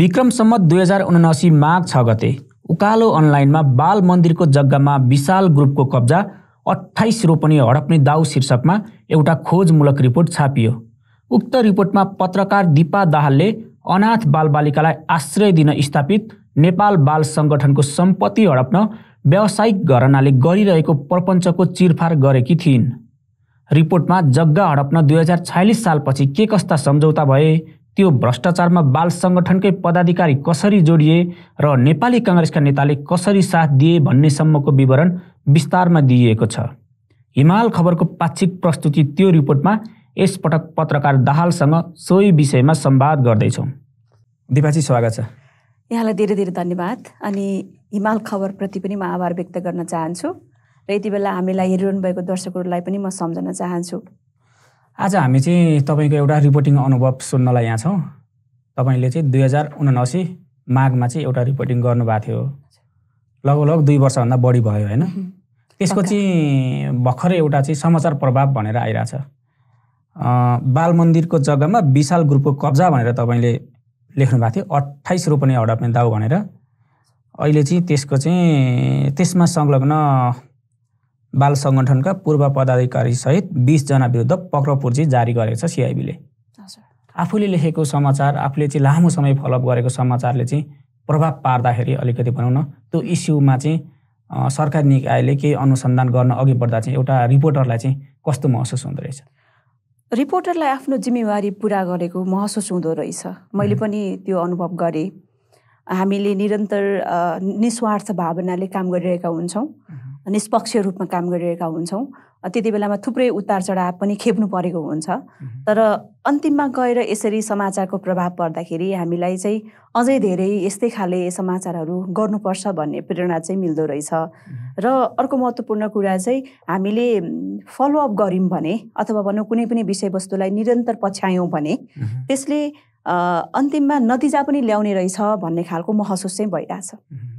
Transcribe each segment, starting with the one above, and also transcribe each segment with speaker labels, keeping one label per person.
Speaker 1: विक्रम सम्मत दुई हजार उनासी माघ छ गते उकालो अनलाइनमा बाल मन्दिरको जग्गामा विशाल ग्रुपको कब्जा अठाइस रोपनी हडप्ने दाउ शीर्षकमा एउटा खोजमूलक रिपोर्ट छापियो उक्त रिपोर्टमा पत्रकार दिपा दाहालले अनाथ बालबालिकालाई आश्रय दिन स्थापित नेपाल बाल सङ्गठनको सम्पत्ति हडप्न व्यावसायिक घरनाले गरिरहेको प्रपञ्चको चिरफार गरेकी थिइन् रिपोर्टमा जग्गा हडप्न दुई हजार छयालिस सालपछि के कस्ता सम्झौता भए त्यो भ्रष्टाचारमा बाल सङ्गठनकै पदाधिकारी कसरी जोडिए र नेपाली काङ्ग्रेसका नेताले कसरी साथ दिए भन्नेसम्मको विवरण विस्तारमा दिइएको छ हिमाल खबरको पाक्षिक प्रस्तुति त्यो रिपोर्टमा यसपटक पत्रकार दाहालसँग सोही विषयमा सम्वाद गर्दैछौँ दिपाजी स्वागत छ
Speaker 2: यहाँलाई धेरै धेरै धन्यवाद अनि हिमाल खबरप्रति पनि म आभार व्यक्त गर्न चाहन्छु र यति बेला हामीलाई हेरिरहनु भएको दर्शकहरूलाई पनि म सम्झन चाहन्छु
Speaker 1: आज हामी चाहिँ तपाईँको एउटा रिपोर्टिङ अनुभव सुन्नलाई यहाँ छौँ तपाईँले चाहिँ दुई हजार उनासी माघमा चाहिँ एउटा रिपोर्टिङ गर्नुभएको थियो लगभग लगभग दुई वर्षभन्दा बढी भयो होइन त्यसको चाहिँ भर्खरै एउटा चाहिँ समाचार प्रभाव भनेर आइरहेछ बाल मन्दिरको जग्गामा विशाल ग्रुपको कब्जा भनेर तपाईँले लेख्नु भएको थियो अट्ठाइस रोपनी हडप्ने दाउ भनेर अहिले चाहिँ त्यसको चाहिँ त्यसमा संलग्न बाल सङ्गठनका पूर्व पदाधिकारीसहित बिसजना विरुद्ध पक्राउ पुर्जी जारी गरेको छ सिआइबीले आफूले लेखेको समाचार आफूले चाहिँ लामो समय फलोअप गरेको समाचारले चाहिँ प्रभाव पार्दाखेरि अलिकति भनौँ न त्यो इस्युमा चाहिँ सरकारी निकायले केही अनुसन्धान गर्न अघि बढ्दा चाहिँ एउटा रिपोर्टरलाई चाहिँ कस्तो महसुस हुँदो रहेछ
Speaker 2: रिपोर्टरलाई आफ्नो जिम्मेवारी पुरा गरेको महसुस हुँदो रहेछ मैले पनि त्यो अनुभव गरेँ हामीले निरन्तर निस्वार्थ भावनाले काम गरिरहेका हुन्छौँ निष्पक्ष रूपमा काम गरिरहेका हुन्छौँ त्यति बेलामा थुप्रै उतार चढाव पनि खेप्नु परेको हुन्छ तर अन्तिममा गएर यसरी समाचारको प्रभाव पर्दाखेरि हामीलाई चाहिँ अझै धेरै यस्तै खाले समाचारहरू गर्नुपर्छ भन्ने प्रेरणा चाहिँ मिल्दो रहेछ र अर्को महत्त्वपूर्ण कुरा चाहिँ हामीले फलोअप गऱ्यौँ भने अथवा भनौँ कुनै पनि विषयवस्तुलाई निरन्तर पछ्यायौँ भने त्यसले अन्तिममा नतिजा पनि ल्याउने रहेछ भन्ने खालको महसुस चाहिँ
Speaker 1: भइरहेछ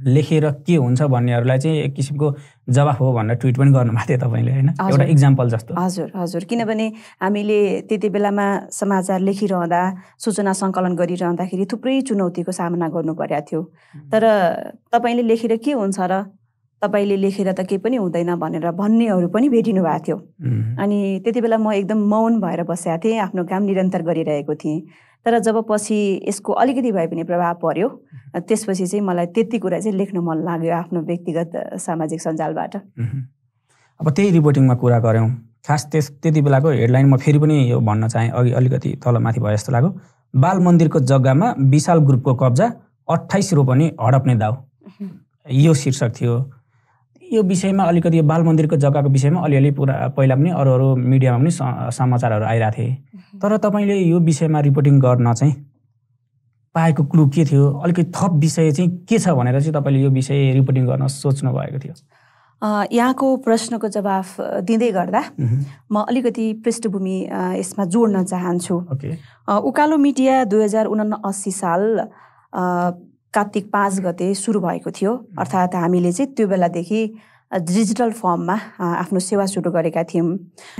Speaker 1: लेखेर के हुन्छ भन्नेहरूलाई चाहिँ एक किसिमको जवाफ हो भनेर ट्विट पनि गर्नुभएको थियो तपाईँले होइन एउटा इक्जाम्पल जस्तो
Speaker 2: हजुर हजुर किनभने हामीले त्यति बेलामा समाचार लेखिरहँदा सूचना सङ्कलन गरिरहँदाखेरि थुप्रै चुनौतीको सामना गर्नु परेको थियो तर तपाईँले लेखेर के हुन्छ र तपाईँले लेखेर त केही पनि हुँदैन भनेर भन्नेहरू पनि भेटिनु भएको थियो अनि त्यति बेला म एकदम मौन भएर बसेको थिएँ आफ्नो काम निरन्तर गरिरहेको थिएँ तर जब पछि यसको अलिकति भए पनि प्रभाव पर्यो त्यसपछि चाहिँ मलाई त्यति कुरा चाहिँ लेख्न मन लाग्यो आफ्नो व्यक्तिगत सामाजिक सञ्जालबाट
Speaker 1: अब त्यही रिपोर्टिङमा कुरा गऱ्यौँ खास त्यस त्यति बेलाको हेडलाइन म फेरि पनि यो भन्न चाहेँ अघि अलिकति तल माथि भयो जस्तो लाग्यो बाल मन्दिरको जग्गामा विशाल ग्रुपको कब्जा अठाइस रोपनी हडप्ने दाउ यो शीर्षक थियो यो विषयमा अलिकति यो बाल मन्दिरको जग्गाको विषयमा अलिअलि पुरा पहिला पनि अरू अरू मिडियामा पनि समाचारहरू आइरहेको थिए तर तपाईँले यो विषयमा रिपोर्टिङ गर्न चाहिँ पाएको क्लु के थियो अलिकति थप विषय चाहिँ के छ भनेर चाहिँ तपाईँले यो विषय रिपोर्टिङ गर्न सोच्नु भएको थियो
Speaker 2: यहाँको प्रश्नको जवाफ दिँदै गर्दा म अलिकति पृष्ठभूमि यसमा जोड्न चाहन्छु उकालो मिडिया दुई हजार उना असी साल कार्तिक पाँच गते सुरु भएको थियो अर्थात् हामीले चाहिँ त्यो बेलादेखि डिजिटल फर्ममा आफ्नो सेवा सुरु गरेका थियौँ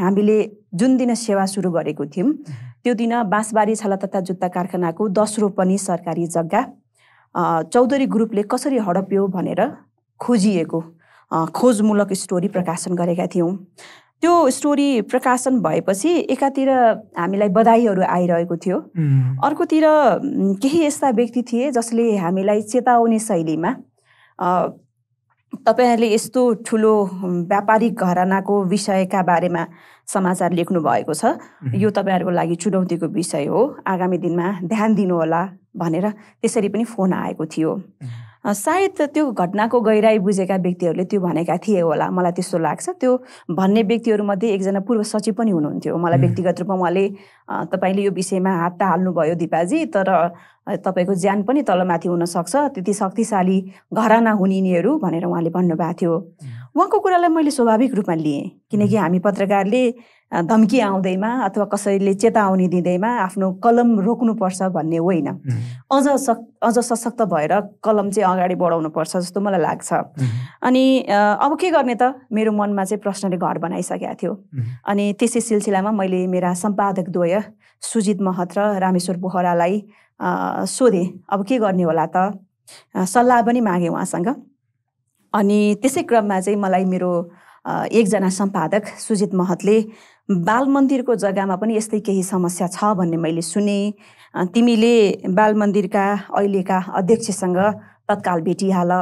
Speaker 2: हामीले जुन दिन सेवा सुरु गरेको थियौँ त्यो दिन बाँसबारी छाला तथा जुत्ता कारखानाको दस रोपनी सरकारी जग्गा चौधरी ग्रुपले कसरी हडप्यो भनेर खोजिएको खोजमूलक स्टोरी प्रकाशन गरेका थियौँ त्यो स्टोरी प्रकाशन भएपछि एकातिर हामीलाई बधाईहरू आइरहेको थियो अर्कोतिर केही यस्ता व्यक्ति थिए जसले हामीलाई चेताउने शैलीमा तपाईँहरूले यस्तो ठुलो व्यापारिक घरानाको विषयका बारेमा समाचार लेख्नु भएको छ यो तपाईँहरूको लागि चुनौतीको विषय हो आगामी दिनमा ध्यान दिनुहोला भनेर त्यसरी पनि फोन आएको थियो सायद त्यो घटनाको गहिराई बुझेका व्यक्तिहरूले त्यो भनेका थिए होला मलाई त्यस्तो लाग्छ त्यो भन्ने व्यक्तिहरूमध्ये एकजना पूर्व सचिव पनि हुनुहुन्थ्यो मलाई व्यक्तिगत रूपमा उहाँले तपाईँले यो विषयमा हात त हाल्नुभयो दिपाजी तर तपाईँको ज्यान पनि तलमाथि हुनसक्छ त्यति शक्तिशाली घराना हुन् भनेर उहाँले भन्नुभएको थियो उहाँको कुरालाई मैले स्वाभाविक रूपमा लिएँ किनकि हामी पत्रकारले धम्की आउँदैमा अथवा कसैले चेतावनी दिँदैमा आफ्नो कलम रोक्नुपर्छ भन्ने होइन अझ सक अझ सशक्त भएर कलम चाहिँ अगाडि बढाउनु पर्छ जस्तो मलाई लाग्छ
Speaker 3: अनि
Speaker 2: अब के गर्ने त मेरो मनमा चाहिँ प्रश्नले घर बनाइसकेको थियो अनि त्यसै सिलसिलामा मैले मेरा सम्पादकद्वय सुजित महत र रामेश्वर बोहरालाई सोधेँ अब के गर्ने होला त सल्लाह पनि मागेँ उहाँसँग अनि त्यसै क्रममा चाहिँ मलाई मेरो एकजना सम्पादक सुजित महतले बाल मन्दिरको जग्गामा पनि यस्तै केही समस्या छ भन्ने मैले सुने तिमीले बाल मन्दिरका अहिलेका अध्यक्षसँग तत्काल भेटिहाल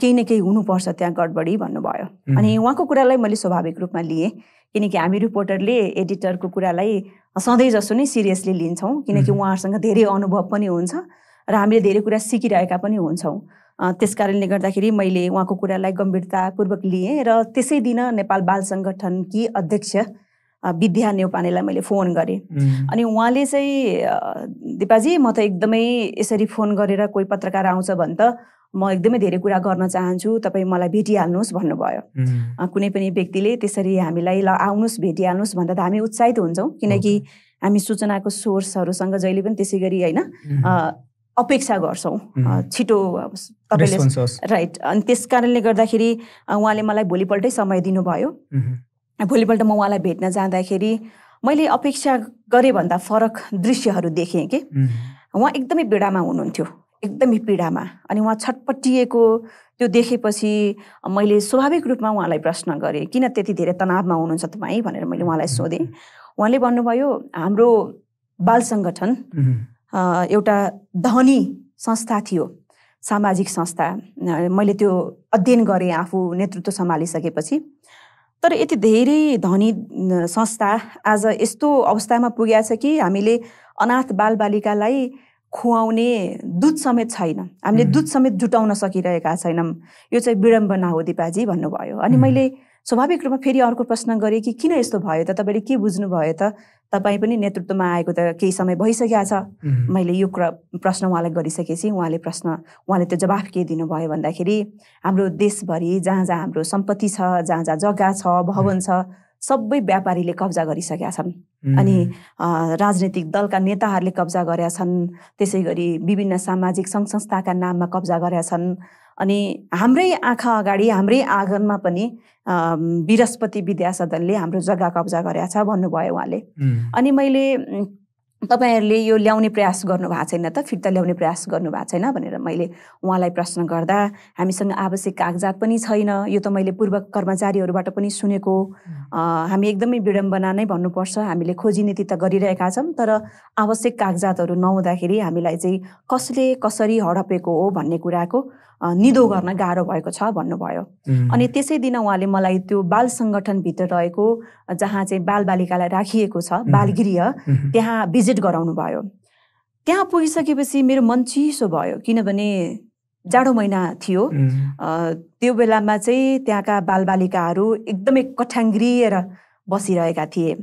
Speaker 2: केही न केही हुनुपर्छ त्यहाँ गडबडी भन्नुभयो अनि उहाँको कुरालाई मैले स्वाभाविक रूपमा लिएँ किनकि हामी रिपोर्टरले एडिटरको कुरालाई सधैँ जसो नै सिरियसली लिन्छौँ किनकि उहाँहरूसँग धेरै अनुभव पनि हुन्छ र हामीले धेरै कुरा सिकिरहेका पनि हुन्छौँ त्यस कारणले गर्दाखेरि मैले उहाँको कुरालाई गम्भीरतापूर्वक लिएँ र त्यसै दिन नेपाल बाल सङ्गठनकी अध्यक्ष विद्या नेउपानेलाई मैले फोन गरेँ अनि उहाँले चाहिँ दिपाजी म त एकदमै यसरी फोन गरेर कोही पत्रकार आउँछ भने त म एकदमै धेरै कुरा गर्न चाहन्छु तपाईँ मलाई भेटिहाल्नुहोस् भन्नुभयो कुनै पनि व्यक्तिले त्यसरी हामीलाई ल आउनुहोस् भेटिहाल्नुहोस् भन्दा त हामी उत्साहित हुन्छौँ किनकि हामी सूचनाको सोर्सहरूसँग जहिले पनि त्यसै गरी होइन अपेक्षा गर्छौँ छिटो तपाईँले राइट अनि त्यस कारणले गर्दाखेरि उहाँले मलाई भोलिपल्टै समय दिनुभयो भोलिपल्ट म उहाँलाई भेट्न जाँदाखेरि मैले अपेक्षा गरेँ भन्दा फरक दृश्यहरू देखेँ कि उहाँ एकदमै पीडामा हुनुहुन्थ्यो एकदमै पीडामा अनि उहाँ छटपटिएको त्यो देखेपछि मैले स्वाभाविक रूपमा उहाँलाई प्रश्न गरेँ किन त्यति धेरै तनावमा हुनुहुन्छ तपाईँ भनेर मैले उहाँलाई सोधेँ उहाँले भन्नुभयो हाम्रो बाल सङ्गठन एउटा धनी संस्था थियो सामाजिक संस्था मैले त्यो अध्ययन गरेँ आफू नेतृत्व सम्हालिसकेपछि तर यति धेरै धनी संस्था आज यस्तो अवस्थामा पुगेको छ कि हामीले अनाथ बालबालिकालाई खुवाउने दुध समेत छैन हामीले दुध समेत जुटाउन सकिरहेका छैनौँ यो चाहिँ विडम्बना हो दिपाजी भन्नुभयो अनि मैले स्वाभाविक रूपमा फेरि अर्को प्रश्न गरेँ कि किन यस्तो भयो त तपाईँले के बुझ्नुभयो त तपाईँ पनि नेतृत्वमा आएको त केही समय भइसकेको छ मैले यो प्रश्न उहाँलाई गरिसकेपछि उहाँले प्रश्न उहाँले त्यो जवाफ के दिनुभयो भन्दाखेरि हाम्रो देशभरि जहाँ जहाँ हाम्रो सम्पत्ति छ जहाँ जहाँ जग्गा छ भवन छ सबै व्यापारीले कब्जा गरिसकेका छन् अनि राजनीतिक दलका नेताहरूले कब्जा गरेका छन् त्यसै गरी विभिन्न सामाजिक सङ्घ संस्थाका नाममा कब्जा गरेका छन् अनि हाम्रै आँखा अगाडि हाम्रै आँगनमा पनि बृहस्पति सदनले हाम्रो जग्गा कब्जा गरेका छ भन्नुभयो उहाँले अनि मैले तपाईँहरूले यो ल्याउने प्रयास गर्नुभएको छैन त फिर्ता ल्याउने प्रयास गर्नुभएको छैन भनेर मैले उहाँलाई प्रश्न गर्दा हामीसँग आवश्यक कागजात पनि छैन यो त मैले पूर्व कर्मचारीहरूबाट पनि सुनेको हामी एकदमै विडम्बना नै भन्नुपर्छ हामीले खोजी नीति त गरिरहेका छौँ तर आवश्यक कागजातहरू नहुँदाखेरि हामीलाई चाहिँ कसले कसरी हडपेको हो भन्ने कुराको निदो गर्न गाह्रो भएको छ भन्नुभयो अनि त्यसै दिन उहाँले मलाई त्यो बाल सङ्गठनभित्र रहेको जहाँ चाहिँ बालबालिकालाई राखिएको छ बालगृह त्यहाँ भिजिट गराउनु भयो त्यहाँ पुगिसकेपछि मेरो मन चिसो भयो किनभने जाडो महिना थियो त्यो बेलामा चाहिँ त्यहाँका बालबालिकाहरू एकदमै कठ्याङ्ग्रिएर बसिरहेका थिए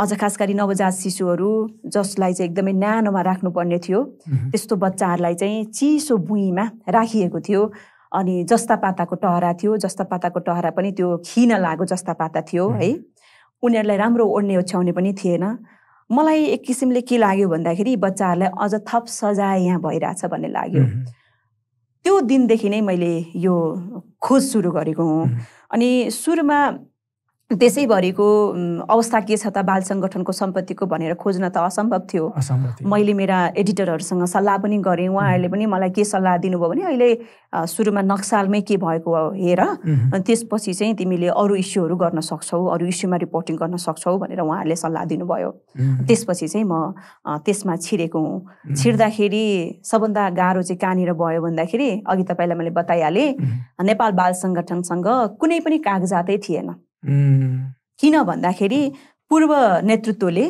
Speaker 2: अझ खास गरी नवजात शिशुहरू जसलाई चाहिँ एकदमै न्यानोमा राख्नुपर्ने थियो त्यस्तो बच्चाहरूलाई चाहिँ चिसो भुइँमा राखिएको थियो अनि जस्ता पाताको टहरा थियो जस्ता पाताको टहरा पनि त्यो खिन लागो जस्ता पाता थियो है उनीहरूलाई राम्रो ओढ्ने ओछ्याउने पनि थिएन मलाई एक किसिमले के लाग्यो भन्दाखेरि बच्चाहरूलाई अझ थप सजाय यहाँ भइरहेछ भन्ने लाग्यो त्यो दिनदेखि नै मैले यो खोज सुरु गरेको हुँ अनि सुरुमा त्यसैभरिको अवस्था के छ त बाल सङ्गठनको सम्पत्तिको भनेर खोज्न त असम्भव थियो मैले मेरा एडिटरहरूसँग सल्लाह पनि गरेँ उहाँहरूले पनि मलाई के सल्लाह दिनुभयो भने अहिले सुरुमा नक्सालमै के भएको हेर त्यसपछि चाहिँ तिमीले अरू इस्युहरू गर्न सक्छौ अरू इस्युमा रिपोर्टिङ गर्न सक्छौ भनेर उहाँहरूले सल्लाह दिनुभयो त्यसपछि चाहिँ म त्यसमा छिरेको हुँ छिर्दाखेरि सबभन्दा गाह्रो चाहिँ कहाँनिर भयो भन्दाखेरि अघि तपाईँलाई मैले बताइहालेँ नेपाल बाल सङ्गठनसँग कुनै पनि कागजातै थिएन किन भन्दाखेरि पूर्व नेतृत्वले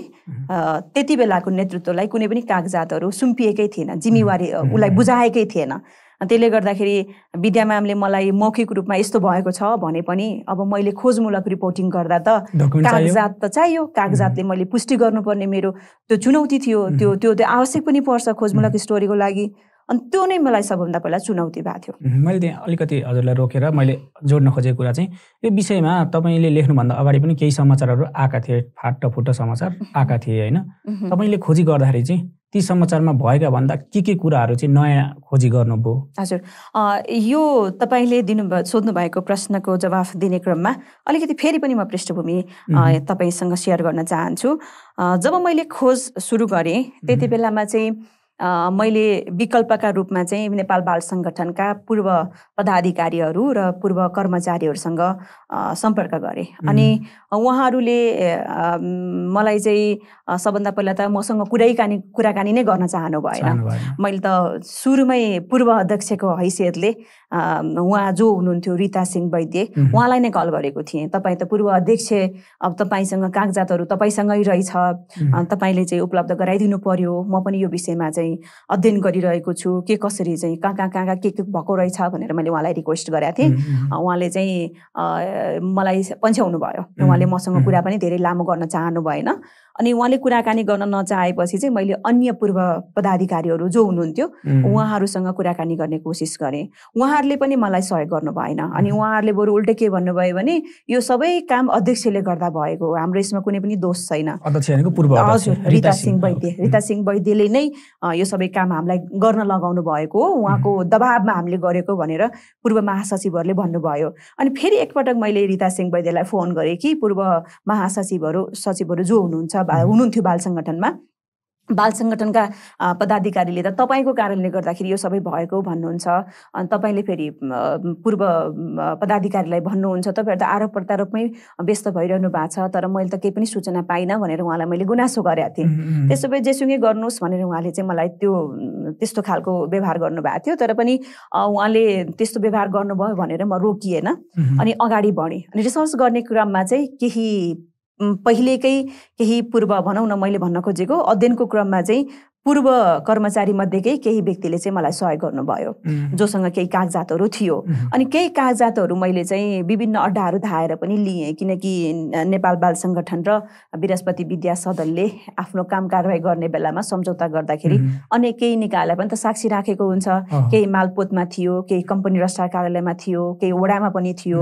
Speaker 2: त्यति बेलाको नेतृत्वलाई कुनै पनि कागजातहरू सुम्पिएकै थिएन जिम्मेवारी उसलाई बुझाएकै थिएन त्यसले गर्दाखेरि विद्या म्यामले मलाई मौखिक रूपमा यस्तो भएको छ भने पनि अब मैले खोजमूलक रिपोर्टिङ गर्दा त कागजात त चाहियो कागजातले मैले पुष्टि गर्नुपर्ने मेरो त्यो चुनौती थियो त्यो त्यो आवश्यक पनि पर्छ खोजमूलक स्टोरीको लागि अनि त्यो नै मलाई सबभन्दा पहिला चुनौती भएको
Speaker 1: थियो मैले त्यहाँ अलिकति हजुरलाई रोकेर मैले जोड्न खोजेको कुरा चाहिँ यो विषयमा तपाईँले लेख्नुभन्दा अगाडि पनि केही समाचारहरू आएका थिए फुट समाचार आएका थिए होइन तपाईँले खोजी गर्दाखेरि चाहिँ ती समाचारमा भएका भन्दा के के कुराहरू चाहिँ नयाँ खोजी गर्नुभयो
Speaker 2: हजुर यो तपाईँले दिनु सोध्नु भएको प्रश्नको जवाफ दिने क्रममा अलिकति फेरि पनि म पृष्ठभूमि तपाईँसँग सेयर गर्न चाहन्छु जब मैले खोज सुरु गरेँ त्यति बेलामा चाहिँ मैले विकल्पका रूपमा चाहिँ नेपाल बाल सङ्गठनका पूर्व पदाधिकारीहरू र पूर्व कर्मचारीहरूसँग सम्पर्क गरेँ अनि उहाँहरूले मलाई चाहिँ सबभन्दा पहिला त मसँग कुराकानी कुराकानी नै गर्न चाहनु भएन मैले त सुरुमै पूर्व अध्यक्षको हैसियतले उहाँ जो हुनुहुन्थ्यो रिता सिंह वैद्य उहाँलाई नै कल गरेको थिएँ तपाईँ त पूर्व अध्यक्ष अब तपाईँसँग कागजातहरू तपाईँसँगै रहेछ तपाईँले चाहिँ उपलब्ध गराइदिनु पर्यो म पनि यो विषयमा चाहिँ अध्ययन गरिरहेको छु के कसरी चाहिँ कहाँ कहाँ कहाँ कहाँ के के भएको रहेछ भनेर मैले उहाँलाई रिक्वेस्ट गरेको थिएँ उहाँले चाहिँ मलाई पन्छ्याउनु भयो उहाँले मसँग कुरा पनि धेरै लामो गर्न चाहनु भएन अनि उहाँले कुराकानी गर्न नचाहेपछि चाहिँ मैले अन्य पूर्व पदाधिकारीहरू जो हुनुहुन्थ्यो उहाँहरूसँग कुराकानी गर्ने कोसिस गरेँ उहाँहरूले पनि मलाई सहयोग गर्नु भएन अनि उहाँहरूले बरु उल्टे के भन्नुभयो भने यो सबै काम अध्यक्षले गर्दा भएको हो हाम्रो यसमा कुनै पनि दोष छैन
Speaker 1: हजुर रिता सिंह
Speaker 2: वैद्य रिता सिंह वैद्यले नै यो सबै काम हामीलाई गर्न लगाउनु भएको हो उहाँको दबाबमा हामीले गरेको भनेर पूर्व महासचिवहरूले भन्नुभयो अनि फेरि एकपटक मैले रिता सिंह वैद्यलाई फोन गरेँ कि पूर्व महासचिवहरू सचिवहरू जो हुनुहुन्छ हुनुहुन्थ्यो बाल सङ्गठनमा बाल सङ्गठनका पदाधिकारीले त तपाईँको कारणले गर्दाखेरि यो सबै भएको भन्नुहुन्छ अनि तपाईँले फेरि पूर्व पदाधिकारीलाई भन्नुहुन्छ तपाईँहरू त आरोप प्रत्यारोपमै व्यस्त भइरहनु भएको छ तर मैले त केही पनि सूचना पाइनँ भनेर उहाँलाई मैले गुनासो गरेको थिएँ त्यसो भए जेसुकै गर्नुहोस् भनेर उहाँले चाहिँ मलाई त्यो त्यस्तो खालको व्यवहार गर्नुभएको थियो तर पनि उहाँले त्यस्तो व्यवहार गर्नुभयो भनेर म रोकिएन अनि अगाडि बढेँ अनि रिसर्च गर्ने क्रममा चाहिँ केही पहिलेकै केही पूर्व भनौँ न मैले भन्न खोजेको अध्ययनको क्रममा चाहिँ पूर्व कर्मचारी कर्मचारीमध्येकै केही व्यक्तिले चाहिँ मलाई सहयोग गर्नुभयो जोसँग केही कागजातहरू थियो अनि केही कागजातहरू मैले चाहिँ विभिन्न अड्डाहरू धाएर पनि लिएँ किनकि नेपाल बाल सङ्गठन र बृहस्पति विद्या सदनले आफ्नो काम कारवाही गर्ने बेलामा सम्झौता गर्दाखेरि अनेक केही निकायलाई पनि त साक्षी राखेको हुन्छ केही मालपोतमा थियो केही कम्पनी रस्टार कार्यालयमा थियो केही वडामा पनि थियो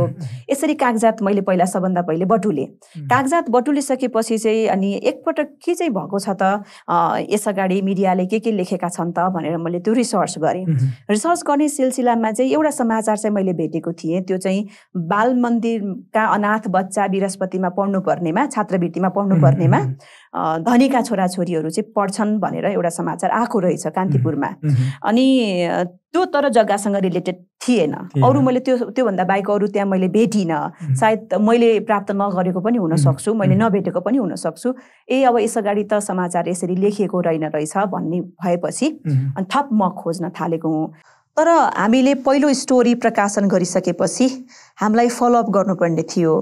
Speaker 2: यसरी कागजात मैले पहिला सबभन्दा पहिले बटुलेँ कागजात बटुलिसकेपछि चाहिँ अनि एकपटक के चाहिँ भएको छ त यसअगाडि मिडियाले के के लेखेका छन् त भनेर मैले त्यो रिसर्च गरेँ रिसर्च गर्ने सिलसिलामा चाहिँ एउटा समाचार चाहिँ मैले भेटेको थिएँ त्यो चाहिँ बाल मन्दिरका अनाथ बच्चा बृहस्पतिमा पढ्नुपर्नेमा छात्रवृत्तिमा पढ्नुपर्नेमा धनीका छोराछोरीहरू चाहिँ पढ्छन् भनेर एउटा समाचार आएको रहेछ कान्तिपुरमा अनि त्यो तर जग्गासँग रिलेटेड थिएन अरू मैले त्यो त्योभन्दा बाहेक अरू त्यहाँ मैले भेटिनँ सायद मैले प्राप्त नगरेको पनि हुनसक्छु मैले नभेटेको पनि हुनसक्छु ए अब यसअगाडि त समाचार यसरी लेखिएको रहेन रहेछ भन्ने भएपछि अनि थप म खोज्न थालेको हुँ तर हामीले पहिलो स्टोरी प्रकाशन गरिसकेपछि हामीलाई फलोअप गर्नुपर्ने थियो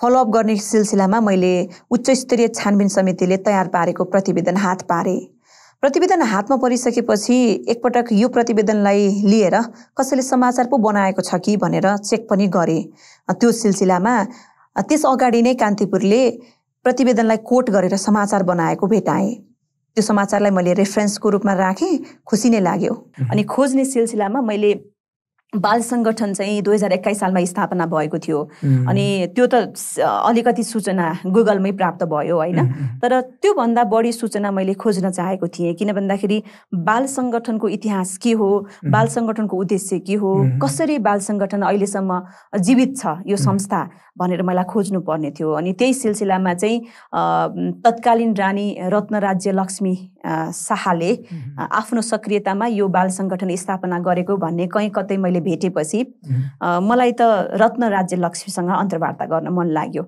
Speaker 2: फलोअप गर्ने सिलसिलामा मैले उच्च स्तरीय छानबिन समितिले तयार पारेको प्रतिवेदन हात पारे प्रतिवेदन हातमा परिसकेपछि एकपटक यो प्रतिवेदनलाई लिएर कसैले समाचार पो बनाएको छ कि भनेर चेक पनि गरे त्यो सिलसिलामा त्यस अगाडि नै कान्तिपुरले प्रतिवेदनलाई कोट गरेर समाचार बनाएको भेटाएँ त्यो समाचारलाई मैले रेफरेन्सको रूपमा राखेँ खुसी नै लाग्यो अनि खोज्ने सिलसिलामा मैले बाल सङ्गठन चाहिँ दुई हजार एक्काइस सालमा स्थापना भएको थियो अनि त्यो त अलिकति सूचना गुगलमै प्राप्त भयो होइन तर त्योभन्दा बढी सूचना मैले खोज्न चाहेको थिएँ किन भन्दाखेरि बाल सङ्गठनको इतिहास के हो बाल सङ्गठनको उद्देश्य के हो कसरी बाल सङ्गठन अहिलेसम्म जीवित छ यो संस्था भनेर मलाई खोज्नु पर्ने थियो अनि त्यही सिलसिलामा चाहिँ तत्कालीन रानी रत्न राज्य लक्ष्मी शाहले आफ्नो सक्रियतामा यो बाल सङ्गठन स्थापना गरेको भन्ने कहीँ कतै मैले भेटेपछि मलाई त रत्न राज्य लक्ष्मीसँग अन्तर्वार्ता गर्न मन लाग्यो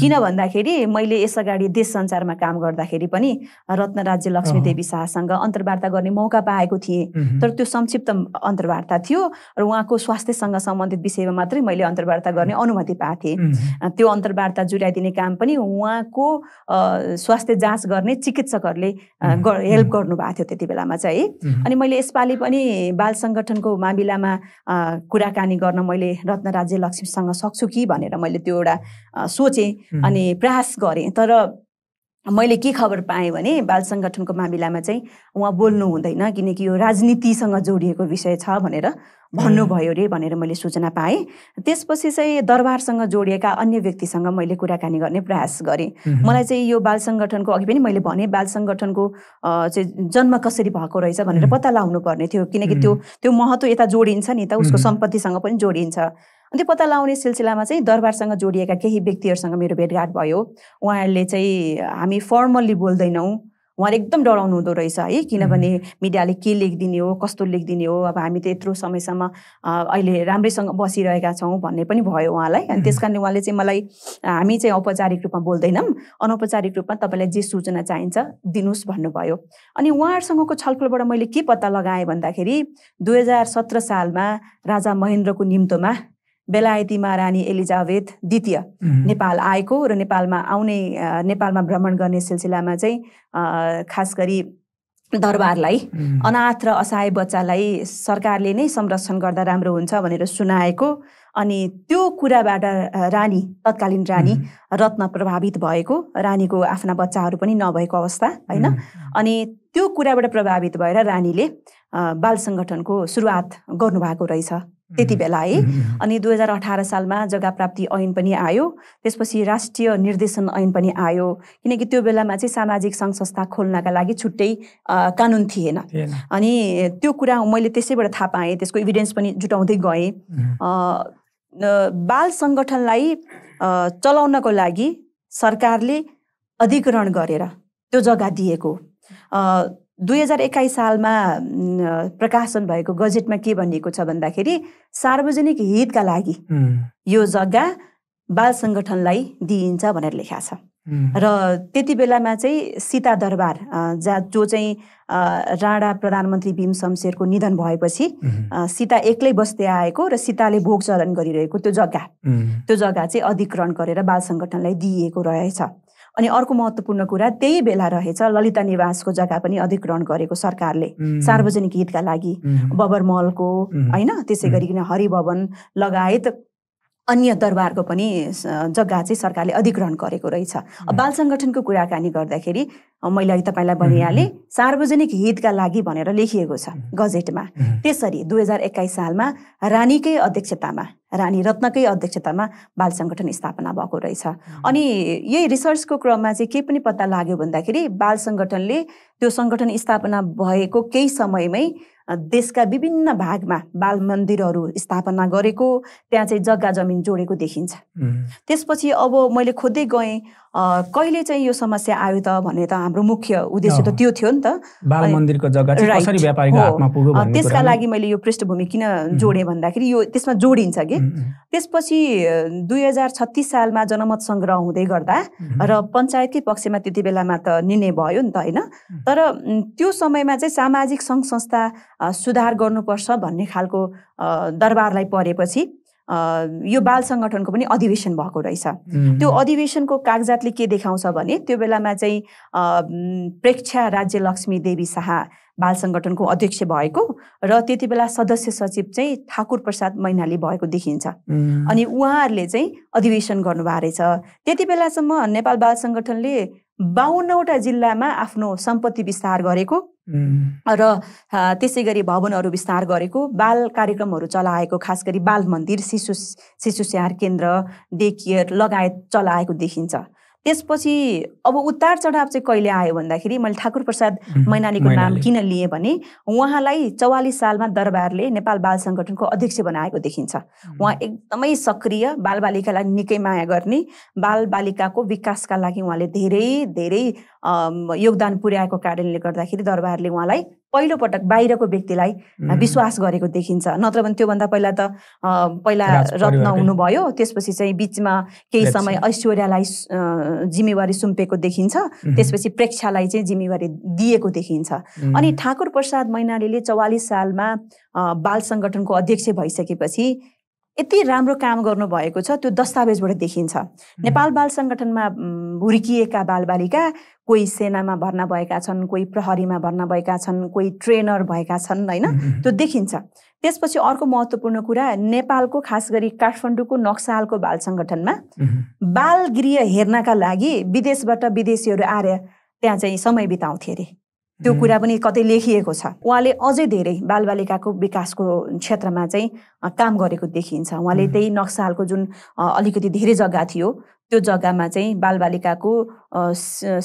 Speaker 2: किन भन्दाखेरि मैले यसअगाडि देश सञ्चारमा काम गर्दाखेरि पनि रत्न राज्य लक्ष्मी देवी शाहसँग अन्तर्वार्ता गर्ने मौका पाएको थिएँ तर त्यो संक्षिप्त अन्तर्वार्ता थियो र उहाँको स्वास्थ्यसँग सम्बन्धित विषयमा मात्रै मैले अन्तर्वार्ता गर्ने अनुमति पाएको थिएँ त्यो अन्तर्वार्ता जुराइदिने काम पनि उहाँको स्वास्थ्य जाँच गर्ने चिकित्सकहरूले हेल्प गर्नुभएको थियो त्यति बेलामा चाहिँ अनि मैले यसपालि पनि बाल सङ्गठनको मामिलामा कुराकानी गर्न मैले रत्न राज्य लक्ष्मीसँग सक्छु कि भनेर मैले त्यो एउटा सोचेँ अनि प्रयास गरेँ तर मैले के खबर पाएँ भने बाल सङ्गठनको मामिलामा चाहिँ उहाँ बोल्नु हुँदैन किनकि यो राजनीतिसँग जोडिएको विषय छ भनेर भन्नुभयो अरे भनेर मैले सूचना पाएँ त्यसपछि चाहिँ दरबारसँग जोडिएका अन्य व्यक्तिसँग मैले कुराकानी गर्ने प्रयास गरेँ मलाई चाहिँ यो बाल सङ्गठनको अघि पनि मैले भनेँ बाल सङ्गठनको चाहिँ जन्म कसरी भएको रहेछ भनेर पत्ता लाउनु पर्ने थियो किनकि त्यो त्यो महत्त्व यता जोडिन्छ नि त उसको सम्पत्तिसँग पनि जोडिन्छ अनि त्यो पत्ता लगाउने सिलसिलामा चाहिँ दरबारसँग जोडिएका केही व्यक्तिहरूसँग मेरो भेटघाट भयो उहाँहरूले चाहिँ हामी फर्मल्ली बोल्दैनौँ उहाँले एकदम डराउनु हुँदो रहेछ है किनभने मिडियाले के लेखिदिने हो कस्तो लेखिदिने हो अब हामी त यत्रो समयसम्म अहिले राम्रैसँग बसिरहेका छौँ भन्ने पनि भयो उहाँलाई अनि त्यस कारणले उहाँले चाहिँ मलाई हामी चाहिँ औपचारिक रूपमा बोल्दैनौँ अनौपचारिक रूपमा तपाईँलाई जे सूचना चाहिन्छ दिनुहोस् भन्नुभयो अनि उहाँहरूसँगको छलफलबाट मैले के पत्ता लगाएँ भन्दाखेरि दुई हजार सत्र सालमा राजा महेन्द्रको निम्तोमा बेलायती महारानी एलिजाबेथ द्वितीय नेपाल आएको र नेपालमा आउने नेपालमा भ्रमण गर्ने सिलसिलामा चाहिँ खास गरी दरबारलाई अनाथ र असहाय बच्चालाई सरकारले नै संरक्षण गर्दा राम्रो हुन्छ भनेर सुनाएको अनि त्यो कुराबाट रानी तत्कालीन रानी रत्न प्रभावित भएको रानीको आफ्ना बच्चाहरू पनि नभएको अवस्था होइन अनि त्यो कुराबाट प्रभावित भएर रानीले बाल सङ्गठनको सुरुवात गर्नुभएको रहेछ त्यति बेला है अनि दुई हजार अठार सालमा जग्गा प्राप्ति ऐन पनि आयो त्यसपछि राष्ट्रिय निर्देशन ऐन पनि आयो किनकि त्यो बेलामा चाहिँ सामाजिक सङ्घ संस्था खोल्नका लागि छुट्टै कानुन थिएन
Speaker 3: अनि
Speaker 2: त्यो कुरा मैले त्यसैबाट थाहा पाएँ त्यसको इभिडेन्स पनि जुटाउँदै गएँ बाल सङ्गठनलाई चलाउनको लागि सरकारले अधिग्रहण गरेर त्यो जग्गा दिएको दुई हजार एक्काइस सालमा प्रकाशन भएको गजेटमा के भनिएको छ भन्दाखेरि सार्वजनिक हितका लागि यो जग्गा बाल सङ्गठनलाई दिइन्छ भनेर लेखा छ र त्यति बेलामा चाहिँ सीता दरबार जहाँ जो चाहिँ राणा प्रधानमन्त्री भीम शमशेरको निधन भएपछि सीता एक्लै बस्दै आएको र सीताले भोग चलन गरिरहेको त्यो जग्गा त्यो जग्गा चाहिँ अधिग्रहण गरेर बाल सङ्गठनलाई दिइएको रहेछ अनि अर्को महत्त्वपूर्ण कुरा त्यही बेला रहेछ ललिता निवासको जग्गा पनि अधिग्रहण गरेको सरकारले सार्वजनिक हितका लागि बबर महलको होइन त्यसै गरिकन हरिभवन लगायत अन्य दरबारको पनि जग्गा चाहिँ सरकारले अधिग्रहण गरेको रहेछ बाल सङ्गठनको कुराकानी गर्दाखेरि मैले अघि तपाईँलाई भनिहालेँ सार्वजनिक हितका लागि भनेर लेखिएको छ गजेटमा त्यसरी दुई हजार एक्काइस सालमा रानीकै अध्यक्षतामा रानी रत्नकै अध्यक्षतामा बाल सङ्गठन स्थापना भएको रहेछ अनि यही रिसर्चको क्रममा चाहिँ के पनि पत्ता लाग्यो भन्दाखेरि बाल सङ्गठनले त्यो सङ्गठन स्थापना भएको केही समयमै देशका विभिन्न भागमा बाल मन्दिरहरू स्थापना गरेको त्यहाँ चाहिँ जग्गा जमिन जोडेको देखिन्छ त्यसपछि अब मैले खोज्दै गएँ कहिले चाहिँ यो समस्या आयो त भन्ने त हाम्रो मुख्य उद्देश्य त त्यो थियो नि त बाल
Speaker 1: मन्दिरको जग्गा चाहिँ व्यापारीको हातमा पुग्यो त्यसका लागि
Speaker 2: मैले यो पृष्ठभूमि किन जोडेँ भन्दाखेरि यो त्यसमा जोडिन्छ कि त्यसपछि दुई हजार छत्तिस सालमा जनमत सङ्ग्रह हुँदै गर्दा र पञ्चायतकै पक्षमा त्यति बेलामा त निर्णय भयो नि त होइन तर त्यो समयमा चाहिँ सामाजिक सङ्घ संस्था सुधार गर्नुपर्छ भन्ने खालको दरबारलाई परेपछि यो बाल सङ्गठनको पनि अधिवेशन भएको रहेछ त्यो अधिवेशनको कागजातले के देखाउँछ भने त्यो बेलामा चाहिँ प्रेक्षा राज्य लक्ष्मी देवी शाह बाल सङ्गठनको अध्यक्ष भएको र त्यति बेला सदस्य सचिव चाहिँ ठाकुर प्रसाद मैनाली भएको देखिन्छ अनि उहाँहरूले चाहिँ अधिवेशन गर्नुभएको रहेछ त्यति बेलासम्म नेपाल बाल सङ्गठनले बाहन्नवटा जिल्लामा आफ्नो सम्पत्ति विस्तार गरेको र त्यसै गरी भवनहरू विस्तार गरेको बाल कार्यक्रमहरू चलाएको खास गरी बाल मन्दिर शिशु शिशु स्याहार केन्द्र डे केयर लगायत चलाएको देखिन्छ त्यसपछि अब उतार चढाव चाहिँ कहिले आयो भन्दाखेरि मैले ठाकुर प्रसाद मैनालीको नाम किन लिएँ भने उहाँलाई चौवालिस सालमा दरबारले नेपाल बाल सङ्गठनको अध्यक्ष बनाएको देखिन्छ उहाँ एकदमै सक्रिय बालबालिकालाई निकै माया गर्ने बालबालिकाको विकासका लागि उहाँले धेरै धेरै योगदान पुर्याएको कारणले गर्दाखेरि दरबारले उहाँलाई पहिलोपटक बाहिरको व्यक्तिलाई विश्वास गरेको देखिन्छ नत्र भने त्योभन्दा पहिला त पहिला रत्न हुनुभयो त्यसपछि चाहिँ बिचमा केही समय ऐश्वर्यालाई जिम्मेवारी सुम्पेको देखिन्छ त्यसपछि प्रेक्षालाई चाहिँ जिम्मेवारी दिएको देखिन्छ अनि ठाकुर प्रसाद मैनालीले चौवालिस सालमा बाल सङ्गठनको अध्यक्ष भइसकेपछि यति राम्रो काम गर्नुभएको छ त्यो दस्तावेजबाट देखिन्छ नेपाल बाल सङ्गठनमा हुर्किएका बालबालिका कोही सेनामा भर्ना भएका छन् कोही प्रहरीमा भर्ना भएका छन् कोही ट्रेनर भएका छन् होइन त्यो देखिन्छ त्यसपछि अर्को महत्त्वपूर्ण कुरा नेपालको खास गरी काठमाडौँको नक्सालको बाल सङ्गठनमा बाल गृह हेर्नका लागि विदेशबाट विदेशीहरू आएर त्यहाँ चाहिँ समय बिताउँथे अरे त्यो कुरा पनि कतै लेखिएको छ उहाँले अझै धेरै बालबालिकाको विकासको क्षेत्रमा चाहिँ काम गरेको देखिन्छ उहाँले त्यही नक्सालको जुन अलिकति धेरै जग्गा थियो त्यो जग्गामा चाहिँ बालबालिकाको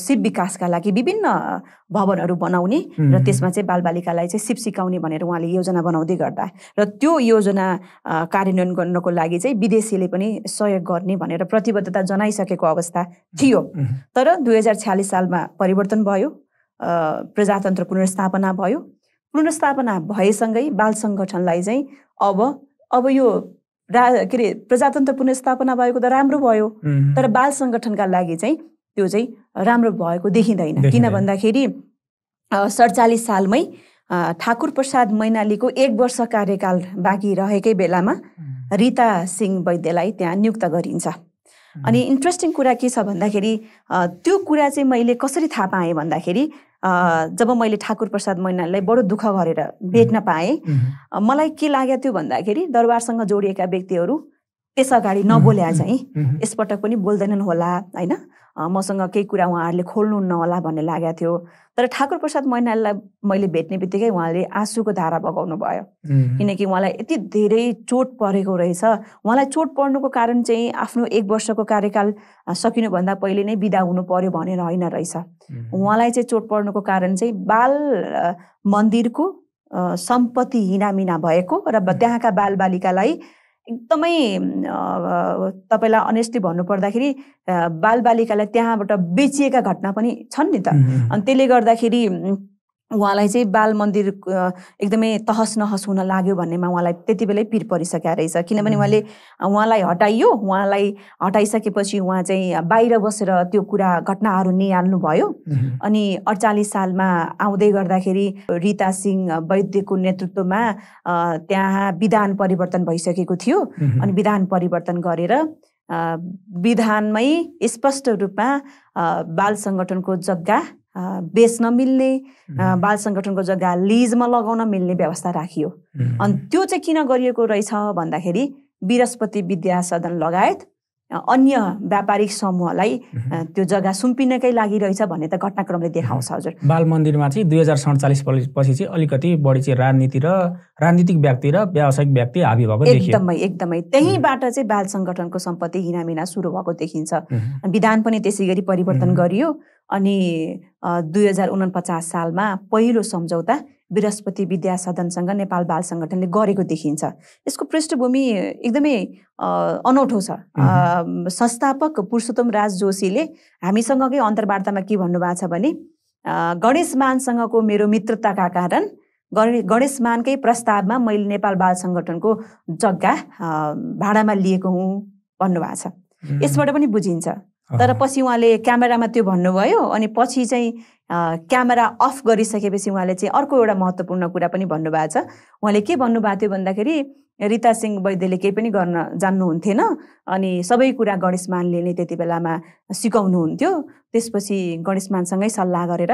Speaker 2: शिव विकासका लागि विभिन्न भवनहरू बनाउने र त्यसमा चाहिँ बालबालिकालाई चाहिँ शिव सिकाउने भनेर उहाँले योजना बनाउँदै गर्दा र त्यो योजना कार्यान्वयन गर्नको लागि चाहिँ विदेशीले पनि सहयोग गर्ने भनेर प्रतिबद्धता जनाइसकेको अवस्था थियो तर दुई हजार छ्यालिस सालमा परिवर्तन भयो प्रजातन्त्र पुनर्स्थापना भयो पुनर्स्थापना भएसँगै बाल सङ्गठनलाई चाहिँ अब अब यो रा के अरे प्रजातन्त्र पुनर्स्थापना भएको त राम्रो भयो तर बाल सङ्गठनका लागि चाहिँ त्यो चाहिँ राम्रो भएको देखिँदैन किन भन्दाखेरि सडचालिस सालमै ठाकुर प्रसाद मैनालीको एक वर्ष कार्यकाल बाँकी रहेकै बेलामा रिता सिंह वैद्यलाई त्यहाँ नियुक्त गरिन्छ अनि इन्ट्रेस्टिङ कुरा के छ भन्दाखेरि त्यो कुरा चाहिँ मैले कसरी थाहा पाएँ भन्दाखेरि जब मैले ठाकुर प्रसाद मैनालीलाई बडो दुःख गरेर भेट्न पाएँ मलाई के लाग्यो त्यो भन्दाखेरि दरबारसँग जोडिएका व्यक्तिहरू त्यस अगाडि नबोल्या चाहिँ यसपटक पनि बोल्दैनन् होला होइन मसँग केही कुरा उहाँहरूले खोल्नुहुन्न होला भन्ने लागेको थियो तर ठाकुर प्रसाद मैनाललाई मैले भेट्ने बित्तिकै उहाँले आँसुको धारा बगाउनु भयो किनकि उहाँलाई यति धेरै चोट परेको रहेछ उहाँलाई चोट पर्नुको कारण चाहिँ आफ्नो एक वर्षको कार्यकाल सकिनुभन्दा पहिले नै विदा हुनु पर्यो भनेर होइन रहेछ उहाँलाई चाहिँ चोट पर्नुको कारण चाहिँ बाल मन्दिरको सम्पत्ति हिनामिना भएको र त्यहाँका बालबालिकालाई एकदमै तपाईँलाई अनेस्टली भन्नुपर्दाखेरि बालबालिकालाई त्यहाँबाट बेचिएका घटना पनि छन् नि त अनि त्यसले गर्दाखेरि उहाँलाई चाहिँ बाल मन्दिर एकदमै तहस नहस हुन लाग्यो भन्नेमा उहाँलाई त्यति बेलै पिर परिसकेको रहेछ किनभने उहाँले उहाँलाई हटाइयो उहाँलाई हटाइसकेपछि उहाँ चाहिँ बाहिर बसेर त्यो कुरा घटनाहरू निहाल्नुभयो अनि अडचालिस सालमा आउँदै गर्दाखेरि रिता सिंह वैद्यको नेतृत्वमा त्यहाँ विधान परिवर्तन भइसकेको थियो अनि विधान परिवर्तन गरेर विधानमै स्पष्ट रूपमा बाल सङ्गठनको जग्गा बेच्न मिल्ने बाल सङ्गठनको जग्गा लिजमा लगाउन मिल्ने व्यवस्था राखियो अनि त्यो चाहिँ किन गरिएको रहेछ भन्दाखेरि बृहस्पति विद्या सदन लगायत अन्य व्यापारिक समूहलाई त्यो जग्गा सुम्पिनकै लागि रहेछ भन्ने त घटनाक्रमले देखाउँछ हजुर
Speaker 1: बाल मन्दिरमा चाहिँ दुई हजार सडचालिस पछि चाहिँ अलिकति बढी चाहिँ राजनीति र राजनीतिक व्यक्ति र व्यावसायिक व्यक्ति हाबी भएको एकदमै
Speaker 2: एकदमै त्यहीँबाट चाहिँ बाल सङ्गठनको सम्पत्ति हिनामिना सुरु भएको देखिन्छ विधान पनि त्यसै गरी परिवर्तन गरियो अनि दुई हजार उनपचास सालमा पहिलो सम्झौता बृहस्पति विद्या सदनसँग नेपाल बाल सङ्गठनले गरेको देखिन्छ यसको पृष्ठभूमि एकदमै अनौठो छ संस्थापक पुरुषोत्तम राज जोशीले हामीसँगकै अन्तर्वार्तामा के भन्नुभएको छ भने गणेशमानसँगको मेरो मित्रताका कारण गणे मानकै प्रस्तावमा मैले नेपाल बाल सङ्गठनको जग्गा भाडामा लिएको हुँ भन्नुभएको छ यसबाट पनि बुझिन्छ तर पछि उहाँले क्यामेरामा त्यो भन्नुभयो अनि पछि चाहिँ क्यामेरा अफ गरिसकेपछि उहाँले चाहिँ अर्को एउटा महत्त्वपूर्ण कुरा पनि भन्नुभएको छ उहाँले के भन्नुभएको थियो भन्दाखेरि रिता सिंह वैद्यले केही पनि गर्न जान्नुहुन्थेन अनि सबै कुरा गणेशमानले नै त्यति बेलामा सिकाउनुहुन्थ्यो त्यसपछि गणेशमानसँगै सल्लाह गरेर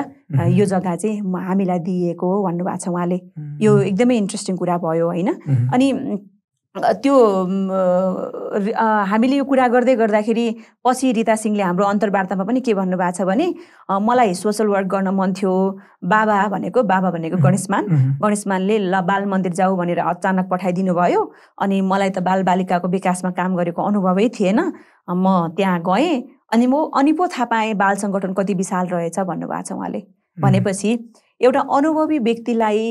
Speaker 2: यो जग्गा चाहिँ हामीलाई दिएको हो भन्नुभएको छ उहाँले यो एकदमै इन्ट्रेस्टिङ कुरा भयो होइन अनि त्यो हामीले यो कुरा गर्दै गर्दाखेरि पछि रिता सिंहले हाम्रो अन्तर्वार्तामा पनि के भन्नुभएको छ भने मलाई सोसल वर्क गर्न मन थियो बाबा भनेको बाबा भनेको गणेशमान गणेशमानले ल बाल मन्दिर जाऊ भनेर अचानक पठाइदिनु भयो अनि मलाई त बालबालिकाको विकासमा काम गरेको अनुभवै थिएन म त्यहाँ गएँ अनि म अनि पो थाहा पाएँ बाल सङ्गठन कति विशाल रहेछ भन्नुभएको छ उहाँले भनेपछि एउटा अनुभवी व्यक्तिलाई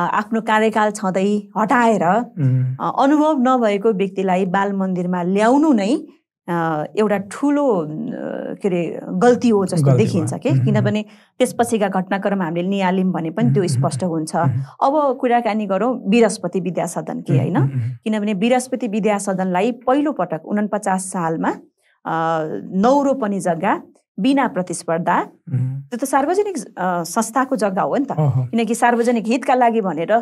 Speaker 2: आफ्नो कार्यकाल छँदै हटाएर
Speaker 3: अनुभव
Speaker 2: नभएको व्यक्तिलाई बाल मन्दिरमा ल्याउनु नै एउटा ठुलो के अरे गल्ती हो जस्तो देखिन्छ कि किनभने त्यसपछिका घटनाक्रम हामीले निहाल्यौँ भने पनि त्यो स्पष्ट हुन्छ अब कुराकानी गरौँ बृहस्पति विद्यासदन कि होइन किनभने बृहस्पति विद्यासदनलाई पहिलोपटक उनपचास सालमा नौरो पनि जग्गा बिना प्रतिस्पर्धा
Speaker 3: त्यो
Speaker 2: त सार्वजनिक संस्थाको जग्गा हो नि त किनकि सार्वजनिक हितका लागि भनेर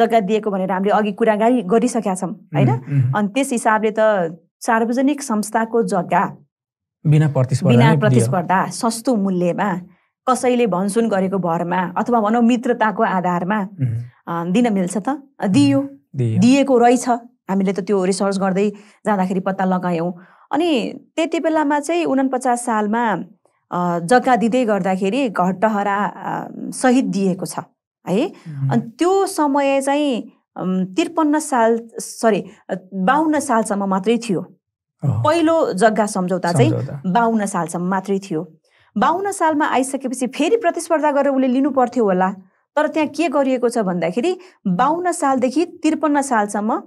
Speaker 2: जग्गा दिएको भनेर हामीले अघि कुरा कुराकानी गरिसकेका छौँ होइन अनि त्यस हिसाबले त सार्वजनिक संस्थाको जग्गा
Speaker 1: बिना प्रतिस्पर्धा बिना प्रतिस्पर्धा
Speaker 2: सस्तो मूल्यमा कसैले भनसुन गरेको भरमा अथवा भनौँ मित्रताको आधारमा दिन मिल्छ त दियो दिएको रहेछ हामीले त त्यो रिसर्च गर्दै जाँदाखेरि पत्ता लगायौँ अनि त्यति बेलामा चाहिँ उनापचास सालमा जग्गा दिँदै गर्दाखेरि घटहरा सहित दिएको छ है अनि त्यो समय चाहिँ त्रिपन्न साल सरी बाहन्न सालसम्म मात्रै थियो पहिलो जग्गा सम्झौता चाहिँ बाहन्न सालसम्म मात्रै थियो बाहन्न सालमा आइसकेपछि फेरि प्रतिस्पर्धा गरेर उसले लिनु पर्थ्यो होला तर त्यहाँ के गरिएको छ भन्दाखेरि बाहन्न सालदेखि त्रिपन्न सालसम्म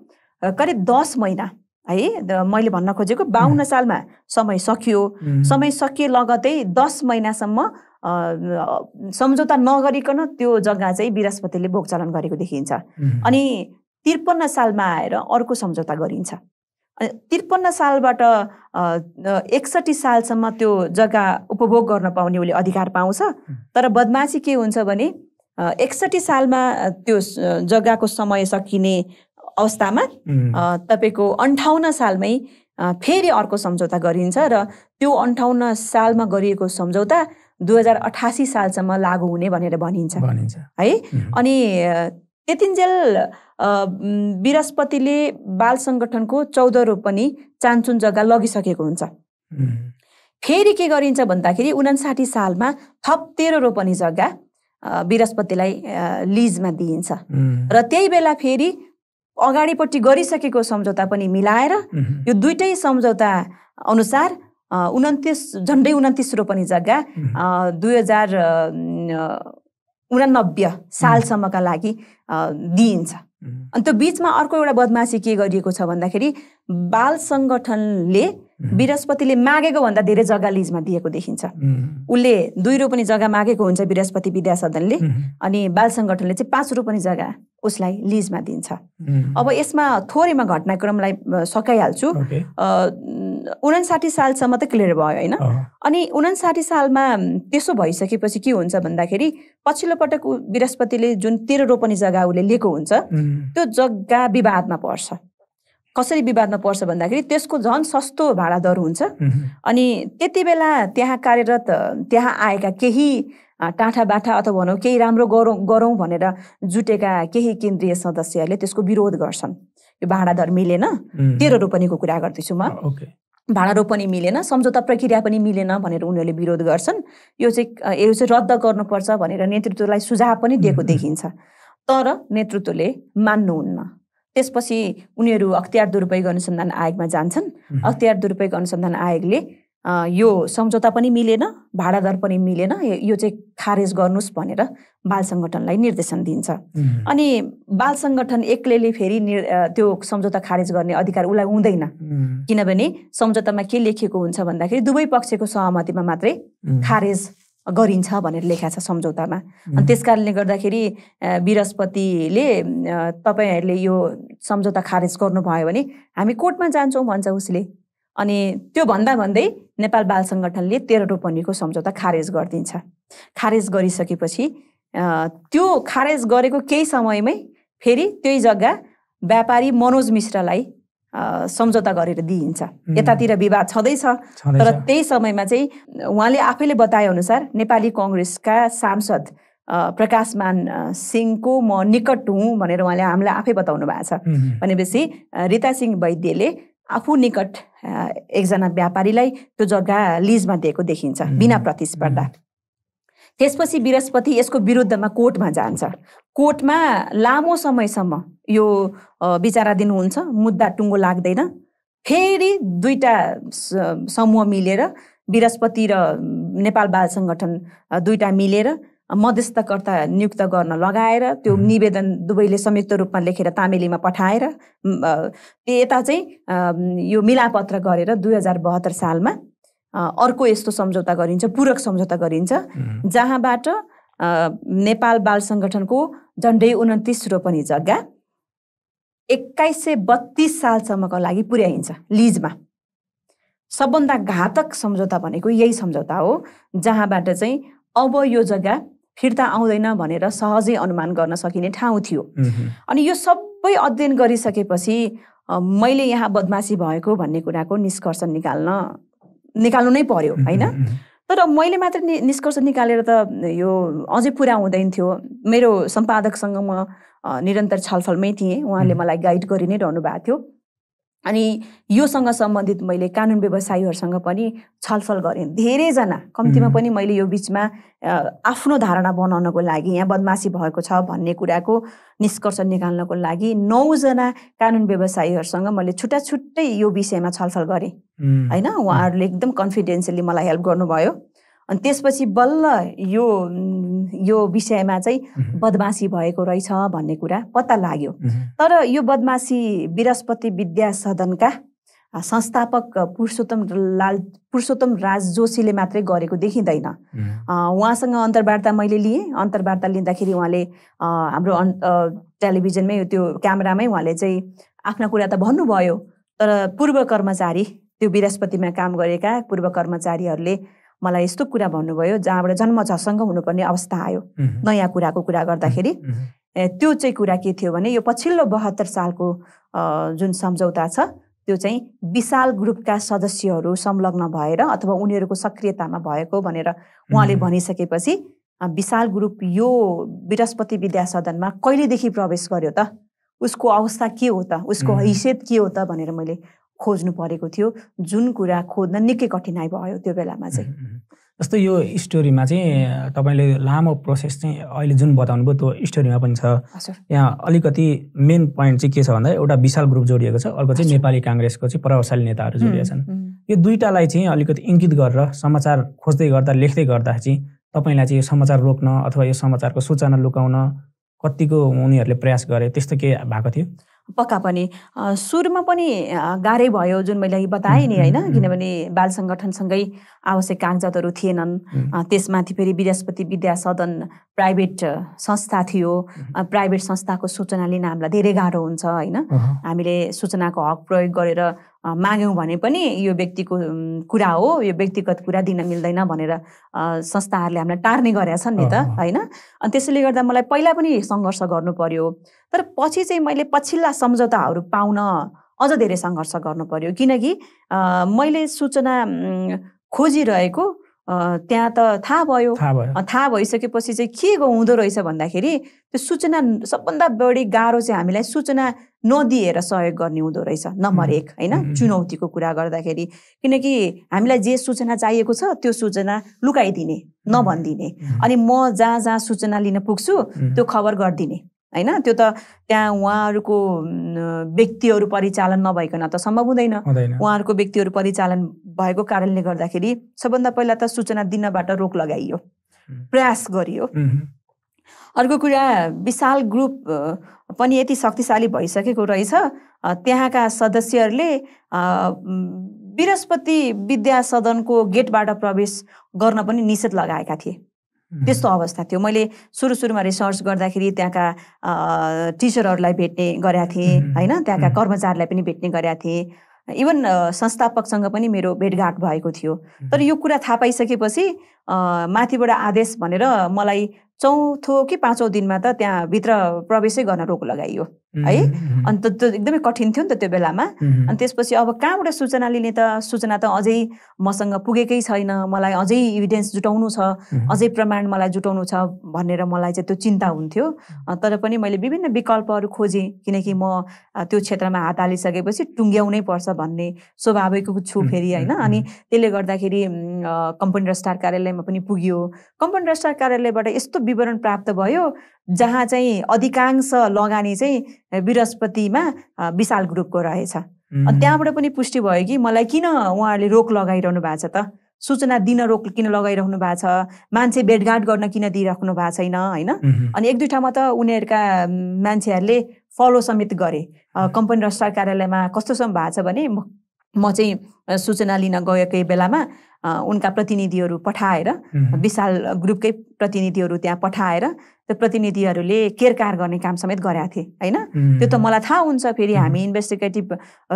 Speaker 2: करिब दस महिना है मैले भन्न खोजेको बाहुन्न सालमा समय सकियो समय सकिए लगतै दस महिनासम्म सम्झौता नगरिकन त्यो जग्गा चाहिँ बिरास्पतिले भोगचालन गरेको देखिन्छ अनि त्रिपन्न सालमा आएर अर्को सम्झौता गरिन्छ अनि त्रिपन्न सालबाट एकसठी सालसम्म त्यो जग्गा उपभोग गर्न पाउने उसले अधिकार पाउँछ तर बदमासी के हुन्छ भने एकसठी सालमा त्यो जग्गाको समय सकिने अवस्थामा तपाईँको अन्ठाउन्न सालमै फेरि अर्को सम्झौता गरिन्छ र त्यो अन्ठाउन्न सालमा गरिएको सम्झौता दुई हजार अठासी सालसम्म लागु हुने भनेर भनिन्छ है अनि त्यतिन्जेल बृहस्पतिले बाल सङ्गठनको चौध रोप पनि चान्चुन जग्गा लगिसकेको हुन्छ फेरि के गरिन्छ भन्दाखेरि उनासाठी सालमा थप तेह्र रोपनी जग्गा बृहस्पतिलाई लिजमा दिइन्छ र त्यही बेला फेरि अगाडिपट्टि गरिसकेको सम्झौता पनि मिलाएर यो दुइटै सम्झौता अनुसार उन्तिस झन्डै उन्तिस रोपनी जग्गा दुई हजार उनानब्बे सालसम्मका लागि दिइन्छ अनि त्यो बिचमा अर्को एउटा बदमासी के गरिएको छ भन्दाखेरि बाल सङ्गठनले बृहस्पतिले मागेको भन्दा धेरै जग्गा लिजमा दिएको देखिन्छ
Speaker 3: उसले
Speaker 2: दुई रोपनी जग्गा मागेको हुन्छ बृहस्पति विद्या सदनले अनि बाल सङ्गठनले चाहिँ पाँच रोपनी जग्गा उसलाई लिजमा दिन्छ अब यसमा थोरैमा घटनाक्रमलाई सकाइहाल्छु उनासाठी सालसम्म त क्लियर भयो होइन अनि उनासाठी सालमा त्यसो भइसकेपछि के हुन्छ भन्दाखेरि पछिल्लो पटक बृहस्पतिले जुन तेह्र रोपनी जग्गा उसले लिएको हुन्छ त्यो जग्गा विवादमा पर्छ कसरी विवादमा पर्छ भन्दाखेरि त्यसको झन् सस्तो भाडा दर हुन्छ अनि त्यति बेला त्यहाँ कार्यरत त्यहाँ आएका केही टाँठा बाठा अथवा भनौँ केही राम्रो गरौँ गरौँ भनेर जुटेका केही केन्द्रीय सदस्यहरूले त्यसको विरोध गर्छन् यो भाँडाधर मिलेन तेह्र रोपनीको कुरा गर्दैछु म भाँडा रोपनी मिलेन सम्झौता प्रक्रिया पनि मिलेन भनेर उनीहरूले विरोध गर्छन् यो चाहिँ यो चाहिँ रद्द गर्नुपर्छ भनेर नेतृत्वलाई सुझाव पनि दिएको देखिन्छ तर नेतृत्वले मान्नुहुन्न त्यसपछि उनीहरू अख्तियार दुरुपयोग अनुसन्धान आयोगमा जान्छन् अख्तियार दुरुपयोग अनुसन्धान आयोगले यो सम्झौता पनि मिलेन भाडादर पनि मिलेन यो चाहिँ खारेज गर्नुहोस् भनेर बाल सङ्गठनलाई निर्देशन दिन्छ अनि बाल सङ्गठन एक्लैले फेरि त्यो सम्झौता खारेज गर्ने अधिकार उसलाई हुँदैन किनभने सम्झौतामा के लेखिएको हुन्छ भन्दाखेरि दुवै पक्षको सहमतिमा मात्रै खारेज गरिन्छ भनेर लेखा छ सम्झौतामा अनि त्यस कारणले गर्दाखेरि बृहस्पतिले तपाईँहरूले यो सम्झौता खारेज गर्नुभयो भने हामी कोर्टमा जान्छौँ भन्छ उसले अनि त्यो भन्दा भन्दै नेपाल बाल सङ्गठनले तेह्र रोपनीको सम्झौता खारेज गरिदिन्छ खारेज गरिसकेपछि त्यो खारेज गरेको केही समयमै फेरि त्यही जग्गा व्यापारी मनोज मिश्रलाई सम्झौता गरेर दिइन्छ यतातिर विवाद छँदैछ तर त्यही समयमा चाहिँ उहाँले आफैले बताएअनुसार नेपाली कङ्ग्रेसका सांसद प्रकाशमान सिंहको म निकट हुँ भनेर उहाँले हामीलाई आफै बताउनु भएको छ भनेपछि रिता सिंह वैद्यले आफू निकट एकजना व्यापारीलाई त्यो जग्गा लिजमा दिएको देखिन्छ बिना प्रतिस्पर्धा त्यसपछि बृहस्पति यसको विरुद्धमा कोर्टमा जान्छ कोर्टमा लामो समयसम्म यो विचाराधीन हुन्छ मुद्दा टुङ्गो लाग्दैन फेरि दुईवटा समूह मिलेर बृहस्पति र नेपाल बाल सङ्गठन दुईवटा मिलेर मध्यस्थकर्ता नियुक्त गर्न लगाएर त्यो निवेदन दुवैले संयुक्त रूपमा लेखेर तामेलीमा पठाएर त्यो यता चाहिँ यो मिलापत्र गरेर दुई हजार बहत्तर सालमा अर्को यस्तो सम्झौता गरिन्छ पूरक सम्झौता गरिन्छ जहाँबाट नेपाल बाल सङ्गठनको झन्डै उन्तिस रोपनी जग्गा एक्काइस सय बत्तिस सालसम्मको लागि पुर्याइन्छ लिजमा सबभन्दा घातक सम्झौता भनेको यही सम्झौता हो जहाँबाट चाहिँ अब यो जग्गा फिर्ता आउँदैन भनेर सहजै अनुमान गर्न सकिने ठाउँ थियो अनि यो सबै अध्ययन गरिसकेपछि मैले यहाँ बदमासी भएको भन्ने कुराको निष्कर्ष निकाल्न निकाल्नु नै पर्यो होइन तर मैले मात्र नि निष्कर्ष निकालेर त यो अझै पुरा हुँदैन थियो मेरो सम्पादकसँग म निरन्तर छलफलमै थिएँ उहाँले मलाई गाइड गरि नै रहनु भएको थियो अनि योसँग सम्बन्धित मैले कानुन व्यवसायीहरूसँग पनि छलफल गरेँ धेरैजना कम्तीमा पनि मैले यो बिचमा आफ्नो धारणा बनाउनको लागि यहाँ बदमासी भएको छ भन्ने कुराको निष्कर्ष निकाल्नको लागि नौजना कानुन व्यवसायीहरूसँग मैले छुट्टा छुट्टै यो विषयमा छलफल गरेँ होइन उहाँहरूले एकदम कन्फिडेन्सियली मलाई हेल्प गर्नुभयो अनि त्यसपछि बल्ल यो यो विषयमा चाहिँ बदमासी भएको रहेछ भन्ने कुरा पत्ता लाग्यो तर यो बदमासी बृहस्पति विद्या सदनका संस्थापक पुरुषोत्तम लाल पुरुषोत्तम राज जोशीले मात्रै गरेको देखिँदैन उहाँसँग अन्तर्वार्ता मैले लिएँ अन्तर्वार्ता लिँदाखेरि उहाँले हाम्रो टेलिभिजनमै त्यो क्यामेरामै उहाँले चाहिँ आफ्ना कुरा त भन्नुभयो तर पूर्व कर्मचारी त्यो बृहस्पतिमा काम गरेका पूर्व कर्मचारीहरूले मलाई यस्तो कुरा भन्नुभयो जहाँबाट जन्म झसङ्ग हुनुपर्ने अवस्था आयो नयाँ कुराको कुरा गर्दाखेरि त्यो चाहिँ कुरा के थियो भने यो पछिल्लो बहत्तर सालको जुन सम्झौता छ त्यो चाहिँ विशाल ग्रुपका सदस्यहरू संलग्न भएर अथवा उनीहरूको सक्रियतामा भएको भनेर उहाँले भनिसकेपछि विशाल ग्रुप यो बृहस्पति विद्या सदनमा कहिलेदेखि प्रवेश गर्यो त उसको अवस्था के हो त उसको हैसियत के हो त भनेर मैले खोज्नु परेको थियो जुन कुरा खोज्न निकै कठिनाइ भयो त्यो बेलामा चाहिँ
Speaker 1: जस्तो यो स्टोरीमा चाहिँ तपाईँले लामो प्रोसेस चाहिँ अहिले जुन बताउनु भयो त्यो स्टोरीमा पनि छ यहाँ अलिकति मेन पोइन्ट चाहिँ के छ भन्दा एउटा विशाल ग्रुप जोडिएको छ अर्को चाहिँ नेपाली काङ्ग्रेसको चाहिँ प्रभावशाली नेताहरू जोडिएका छन् यो दुइटालाई चाहिँ अलिकति इङ्कित गरेर समाचार खोज्दै गर्दा लेख्दै गर्दा चाहिँ तपाईँलाई चाहिँ यो समाचार रोक्न अथवा यो समाचारको सूचना लुकाउन कतिको उनीहरूले प्रयास गरे त्यस्तो के भएको थियो
Speaker 2: पक्का पनि सुरुमा पनि गाह्रै भयो जुन मैले बताएँ नि होइन किनभने बाल सङ्गठनसँगै आवश्यक कागजातहरू थिएनन् त्यसमाथि फेरि बृहस्पति विद्या सदन प्राइभेट संस्था थियो प्राइभेट संस्थाको सूचना लिन हामीलाई धेरै गाह्रो हुन्छ होइन हामीले सूचनाको हक प्रयोग गरेर माग्यौँ भने पनि यो व्यक्तिको कुरा हो यो व्यक्तिगत कुरा दिन मिल्दैन भनेर संस्थाहरूले हामीलाई टार्ने गरेका छन् नि त होइन अनि त्यसैले गर्दा मलाई पहिला पनि सङ्घर्ष गर्नु पर्यो तर पछि चाहिँ मैले पछिल्ला सम्झौताहरू पाउन अझ धेरै सङ्घर्ष गर्नु पर्यो किनकि मैले सूचना खोजिरहेको त्यहाँ त थाहा भयो थाहा भइसकेपछि चाहिँ के हुँदो रहेछ भन्दाखेरि त्यो सूचना सबभन्दा बढी गाह्रो चाहिँ हामीलाई सूचना नदिएर सहयोग गर्ने हुँदो रहेछ नम्बर एक होइन चुनौतीको कुरा गर्दाखेरि किनकि हामीलाई जे सूचना चाहिएको छ त्यो सूचना लुकाइदिने नभनिदिने अनि म जहाँ जहाँ सूचना लिन पुग्छु त्यो खबर गरिदिने होइन त्यो त त्यहाँ उहाँहरूको व्यक्तिहरू परिचालन नभइकन त सम्भव हुँदैन उहाँहरूको व्यक्तिहरू परिचालन भएको कारणले गर्दाखेरि सबभन्दा पहिला त सूचना दिनबाट रोक लगाइयो प्रयास गरियो अर्को कुरा विशाल ग्रुप पनि यति शक्तिशाली भइसकेको रहेछ त्यहाँका सदस्यहरूले बृहस्पति विद्या सदनको गेटबाट प्रवेश गर्न पनि निषेध लगाएका थिए त्यस्तो अवस्था थियो मैले सुरु सुरुमा रिसर्च गर्दाखेरि त्यहाँका टिचरहरूलाई भेट्ने गरेका थिएँ होइन त्यहाँका कर्मचारीलाई पनि भेट्ने गरेका थिएँ इभन संस्थापकसँग पनि मेरो भेटघाट भएको थियो तर यो कुरा थाहा पाइसकेपछि माथिबाट आदेश भनेर मलाई चौथो कि पाँचौँ दिनमा त त्यहाँभित्र प्रवेशै गर्न रोक लगाइयो है अन्त त्यो एकदमै कठिन थियो नि त त्यो बेलामा अनि त्यसपछि अब कहाँबाट सूचना लिने त सूचना त अझै मसँग पुगेकै छैन मलाई अझै इभिडेन्स जुटाउनु छ अझै प्रमाण मलाई जुटाउनु छ भनेर मलाई चाहिँ त्यो चिन्ता हुन्थ्यो तर पनि मैले विभिन्न विकल्पहरू खोजेँ किनकि म त्यो क्षेत्रमा हात हालिसकेपछि टुङ्ग्याउनै पर्छ भन्ने स्वाभाविक छु फेरि होइन अनि त्यसले गर्दाखेरि कम्पनी र स्टार कार्यालयमा पनि पुग्यो कम्पनी र स्टार कार्यालयबाट यस्तो विवरण प्राप्त भयो जहाँ चाहिँ अधिकांश लगानी चाहिँ बृहस्पतिमा विशाल ग्रुपको रहेछ त्यहाँबाट पनि पुष्टि भयो कि मलाई किन उहाँहरूले रोक लगाइरहनु भएको छ त सूचना दिन रोक किन लगाइरहनु भएको छ मान्छे भेटघाट गर्न किन दिइराख्नु भएको छैन होइन अनि एक दुई ठाउँमा त उनीहरूका मान्छेहरूले फलो समेत गरे कम्पनी रस्टार कार्यालयमा कस्तोसम्म भएको छ भने म चाहिँ सूचना लिन गएकै बेलामा उनका प्रतिनिधिहरू पठाएर विशाल ग्रुपकै प्रतिनिधिहरू त्यहाँ पठाएर त्यो प्रतिनिधिहरूले केरकार गर्ने काम समेत गरेका थिए होइन त्यो त मलाई थाहा हुन्छ फेरि हामी इन्भेस्टिगेटिभ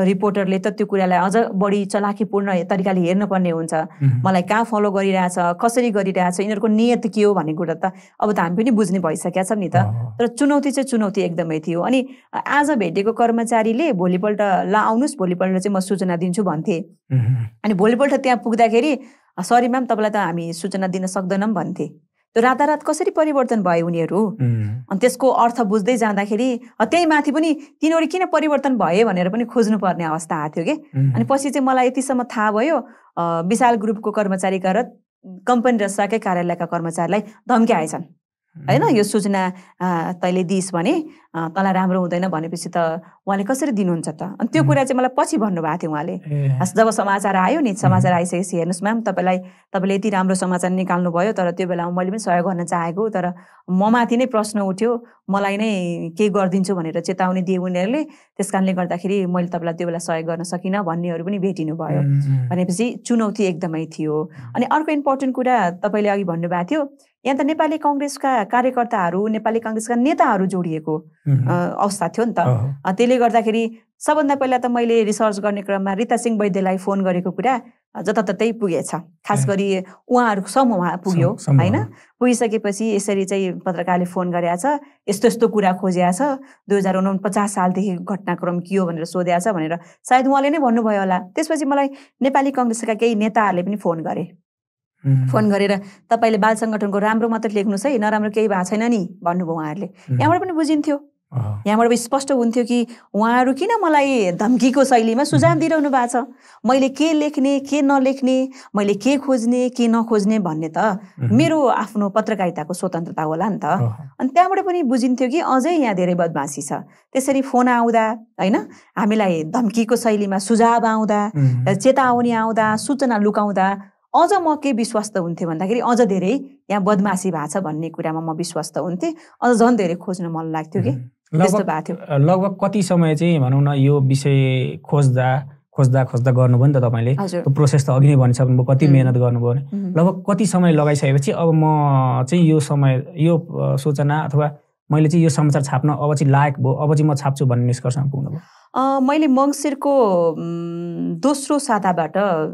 Speaker 2: रिपोर्टरले त त्यो कुरालाई अझ बढी चलाखीपूर्ण तरिकाले हेर्नुपर्ने हुन्छ मलाई कहाँ फलो गरिरहेछ कसरी गरिरहेछ यिनीहरूको नियत के हो भन्ने कुरा त अब त हामी पनि बुझ्ने भइसकेका छौँ नि त तर चुनौती चाहिँ चुनौती एकदमै थियो अनि आज भेटेको कर्मचारीले भोलिपल्ट ल आउनुहोस् भोलिपल्ट चाहिँ म सूचना दिन्छु भन्थे अनि भोलिपल्ट त्यहाँ पुग्दाखेरि सरी म्याम तपाईँलाई त हामी सूचना दिन सक्दैनौँ भन्थे त्यो रातारात कसरी परिवर्तन भयो उनीहरू अनि त्यसको अर्थ बुझ्दै जाँदाखेरि त्यही माथि पनि तिनीहरू किन परिवर्तन भए भनेर पनि खोज्नुपर्ने अवस्था आएको थियो कि अनि पछि चाहिँ मलाई यतिसम्म थाहा भयो विशाल ग्रुपको कर्मचारी र कम्पनी र सकै कार्यालयका कर्मचारीलाई धम्क्याएछन् होइन यो सूचना तैँले दिइस् भने तँलाई राम्रो हुँदैन भनेपछि त उहाँले कसरी दिनुहुन्छ त अनि त्यो कुरा चाहिँ मलाई पछि भन्नुभएको थियो उहाँले जब समाचार आयो नि समाचार आइसकेपछि हेर्नुहोस् म्याम तपाईँलाई तपाईँले यति राम्रो समाचार निकाल्नुभयो तर त्यो बेलामा मैले पनि सहयोग गर्न चाहेको तर ममाथि नै प्रश्न उठ्यो मलाई नै केही गरिदिन्छु भनेर चेतावनी दिए उनीहरूले त्यस कारणले गर्दाखेरि मैले तपाईँलाई त्यो बेला सहयोग गर्न सकिनँ भन्नेहरू पनि भेटिनु भयो भनेपछि चुनौती एकदमै थियो अनि अर्को इम्पोर्टेन्ट कुरा तपाईँले अघि भन्नुभएको थियो यहाँ त नेपाली कङ्ग्रेसका कार्यकर्ताहरू नेपाली कङ्ग्रेसका नेताहरू जोडिएको अवस्था थियो नि त त्यसले गर्दाखेरि सबभन्दा पहिला त मैले रिसर्च गर्ने क्रममा रिता सिंह वैद्यलाई फोन गरेको कुरा जताततै पुगेछ खास गरी उहाँहरू समूहमा उहाँ पुग्यो होइन पुगिसकेपछि यसरी चाहिँ पत्रकारले फोन गरेछ यस्तो यस्तो कुरा खोजेको छ दुई हजार उना पचास सालदेखि घटनाक्रम के हो भनेर सोधेको छ भनेर सायद उहाँले नै भन्नुभयो होला त्यसपछि मलाई नेपाली कङ्ग्रेसका केही नेताहरूले पनि फोन गरे फोन गरेर तपाईँले बाल सङ्गठनको राम्रो मात्रै लेख्नुहोस् है नराम्रो केही भएको छैन नि भन्नुभयो उहाँहरूले यहाँबाट पनि बुझिन्थ्यो यहाँबाट स्पष्ट हुन्थ्यो कि उहाँहरू किन मलाई धम्कीको शैलीमा सुझाव दिइरहनु भएको छ मैले के लेख्ने के नलेख्ने मैले के खोज्ने के नखोज्ने भन्ने त मेरो आफ्नो पत्रकारिताको स्वतन्त्रता होला नि त अनि त्यहाँबाट पनि बुझिन्थ्यो कि अझै यहाँ धेरै बदमासी छ त्यसरी फोन आउँदा होइन हामीलाई धम्कीको शैलीमा सुझाव आउँदा चेतावनी आउँदा सूचना लुकाउँदा अझ म के विश्वस्त हुन्थेँ भन्दाखेरि अझ धेरै यहाँ बदमासी भएको छ भन्ने कुरामा म विश्वस्त हुन्थेँ अझ झन् धेरै खोज्न मन लाग्थ्यो कि लगभग
Speaker 1: कति समय चाहिँ भनौँ न यो विषय खोज्दा खोज्दा खोज्दा गर्नुभयो नि त तपाईँले प्रोसेस त अघि नै भनिसक्नुभयो कति मिहिनेत गर्नुभयो भने लगभग कति समय लगाइसकेपछि अब म चाहिँ यो समय यो सूचना अथवा मैले चाहिँ यो समाचार छाप्न अब चाहिँ लायक भयो अब चाहिँ म छाप्छु भन्ने निष्कर्षमा पुग्नुभयो
Speaker 2: मैले मङ्सिरको दोस्रो साताबाट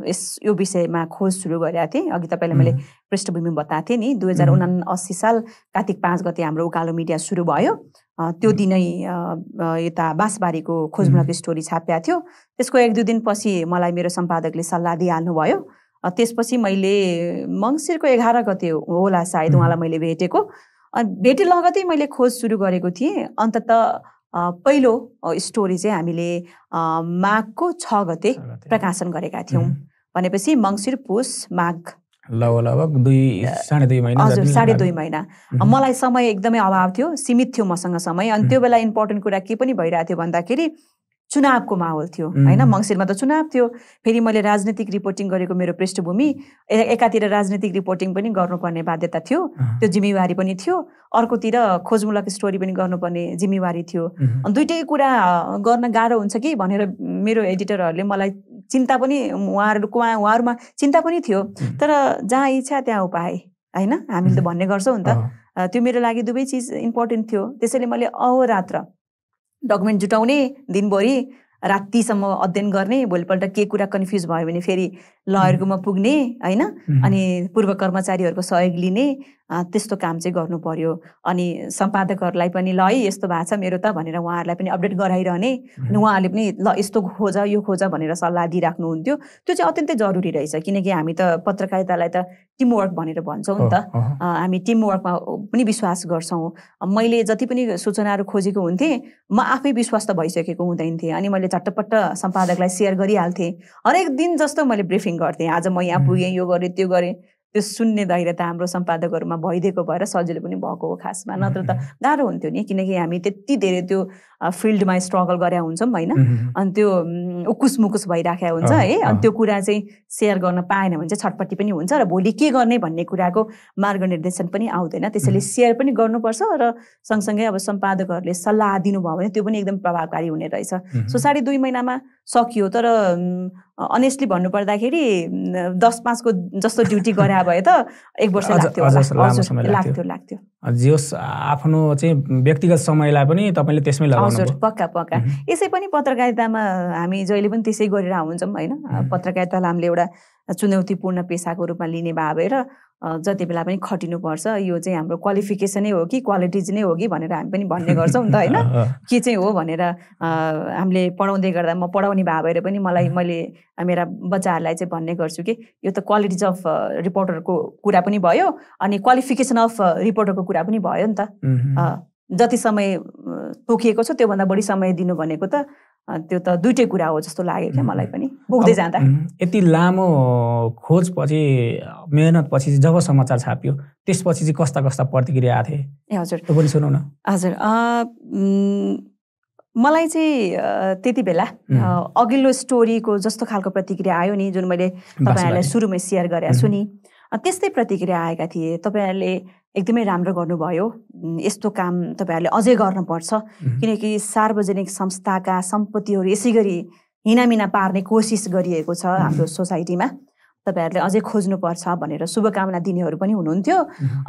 Speaker 2: यस यो विषयमा खोज सुरु गरेका थिएँ अघि तपाईँलाई मैले पृष्ठभूमि बताएको थिएँ नि दुई हजार उना अस्सी साल कार्तिक पाँच गते हाम्रो उकालो मिडिया सुरु भयो त्यो दिनै यता बाँसबारीको खोजमूलक स्टोरी छापिएको थियो त्यसको एक दुई दिनपछि मलाई मेरो सम्पादकले सल्लाह दिइहाल्नुभयो त्यसपछि मैले मङ्सिरको एघार गते होला सायद उहाँलाई मैले भेटेको अनि भेटे लगतै मैले खोज सुरु गरेको थिएँ अन्तत पहिलो स्टोरी चाहिँ हामीले माघको छ गते प्रकाशन गरेका थियौँ भनेपछि मङ्सिर पुस माघ
Speaker 1: हजुर साढे दुई
Speaker 2: महिना मलाई समय एकदमै अभाव थियो सीमित थियो मसँग समय अनि त्यो बेला इम्पोर्टेन्ट कुरा के पनि भइरहेको थियो भन्दाखेरि चुनावको माहौल थियो होइन मङ्सिरमा त चुनाव थियो फेरि मैले राजनीतिक रिपोर्टिङ गरेको मेरो पृष्ठभूमि एकातिर राजनीतिक रिपोर्टिङ पनि गर्नुपर्ने बाध्यता थियो त्यो जिम्मेवारी पनि थियो अर्कोतिर खोजमूलक स्टोरी पनि गर्नुपर्ने जिम्मेवारी थियो दुइटै कुरा गर्न गाह्रो हुन्छ कि भनेर मेरो एडिटरहरूले मलाई चिन्ता पनि उहाँहरूको उहाँहरूमा चिन्ता पनि थियो तर जहाँ इच्छा त्यहाँ उपाय होइन हामीले त भन्ने गर्छौँ नि त त्यो मेरो लागि दुवै चिज इम्पोर्टेन्ट थियो त्यसैले मैले अहोरात्र डकुमेन्ट जुटाउने दिनभरि रातिसम्म अध्ययन गर्ने भोलिपल्ट के कुरा कन्फ्युज भयो भने फेरि लयरकोमा पुग्ने होइन अनि पूर्व कर्मचारीहरूको सहयोग लिने त्यस्तो काम चाहिँ गर्नु पर्यो अनि सम्पादकहरूलाई पनि ल है यस्तो भएको छ मेरो त भनेर उहाँहरूलाई पनि अपडेट गराइरहने अनि उहाँहरूले पनि ल यस्तो खोज यो खोज भनेर सल्लाह दिइराख्नुहुन्थ्यो त्यो चाहिँ अत्यन्तै जरुरी रहेछ किनकि हामी त पत्रकारितालाई त टिमवर्क भनेर भन्छौँ नि त हामी टिमवर्कमा पनि विश्वास गर्छौँ मैले जति पनि सूचनाहरू खोजेको हुन्थेँ म आफै विश्वास त भइसकेको हुँदैन थिएँ अनि मैले झट्टपट्ट सम्पादकलाई सेयर गरिहाल्थेँ हरेक दिन जस्तो मैले ब्रिफिङ गर्थेँ आज म यहाँ पुगेँ यो गरेँ त्यो गरेँ त्यो सुन्ने दायरा हाम्रो सम्पादकहरूमा भइदिएको भएर सजिलो पनि भएको हो खासमा नत्र त गाह्रो हुन्थ्यो नि किनकि हामी त्यति धेरै त्यो फिल्डमा स्ट्रगल गरेका हुन्छौँ होइन अनि त्यो उकुस मुकुस भइराखेको हुन्छ है अनि त्यो कुरा चाहिँ सेयर गर्न पाएन भने चाहिँ छटपट्टि पनि हुन्छ र भोलि के गर्ने भन्ने कुराको मार्ग निर्देशन पनि आउँदैन त्यसैले सेयर पनि गर्नुपर्छ र सँगसँगै अब सम्पादकहरूले सल्लाह दिनुभयो भने त्यो पनि एकदम प्रभावकारी हुने रहेछ सो साढे दुई महिनामा सकियो तर अनेस्टली भन्नुपर्दाखेरि दस पाँचको जस्तो ड्युटी गरे भए त एक वर्ष लाग्थ्यो लाग्थ्यो लाग्थ्यो
Speaker 1: जे आफ्नो चाहिँ व्यक्तिगत समयलाई पनि तपाईँले त्यसमै हजुर
Speaker 2: पक्का पक्का यसै पनि पत्रकारितामा हामी जहिले पनि त्यसै गरेर हुन्छौँ होइन पत्रकारितालाई हामीले एउटा चुनौतीपूर्ण पेसाको रूपमा लिने भए भएर जति बेला पनि खटिनुपर्छ यो चाहिँ हाम्रो क्वालिफिकेसनै हो कि क्वालिटिज नै हो कि भनेर हामी पनि भन्ने गर्छौँ नि त होइन के चाहिँ हो भनेर हामीले पढाउँदै गर्दा म पढाउने भए भएर पनि मलाई मैले मेरा बच्चाहरूलाई चाहिँ भन्ने गर्छु कि यो त क्वालिटिज अफ रिपोर्टरको कुरा पनि भयो अनि क्वालिफिकेसन अफ रिपोर्टरको कुरा पनि भयो नि
Speaker 3: त
Speaker 2: जति समय तोकिएको छ त्योभन्दा बढी समय दिनु भनेको त त्यो त दुइटै कुरा हो जस्तो लाग्यो क्या मलाई पनि बोक्दै जाँदा
Speaker 1: यति लामो खोजपछि मेहनतपछि जब समाचार छापियो त्यसपछि चाहिँ कस्ता कस्ता प्रतिक्रिया आएको थिए ए हजुर पनि सुनौ न
Speaker 2: हजुर मलाई चाहिँ त्यति बेला अघिल्लो स्टोरीको जस्तो खालको प्रतिक्रिया आयो नि जुन मैले तपाईँहरूलाई सुरुमै सेयर गरेको छु नि त्यस्तै प्रतिक्रिया आएका थिए तपाईँहरूले एकदमै राम्रो गर्नुभयो यस्तो काम तपाईँहरूले अझै गर्नुपर्छ किनकि सार्वजनिक संस्थाका सम्पत्तिहरू यसै गरी हिनामिना पार्ने कोसिस गरिएको छ हाम्रो सोसाइटीमा तपाईँहरूले अझै खोज्नुपर्छ भनेर शुभकामना दिनेहरू पनि हुनुहुन्थ्यो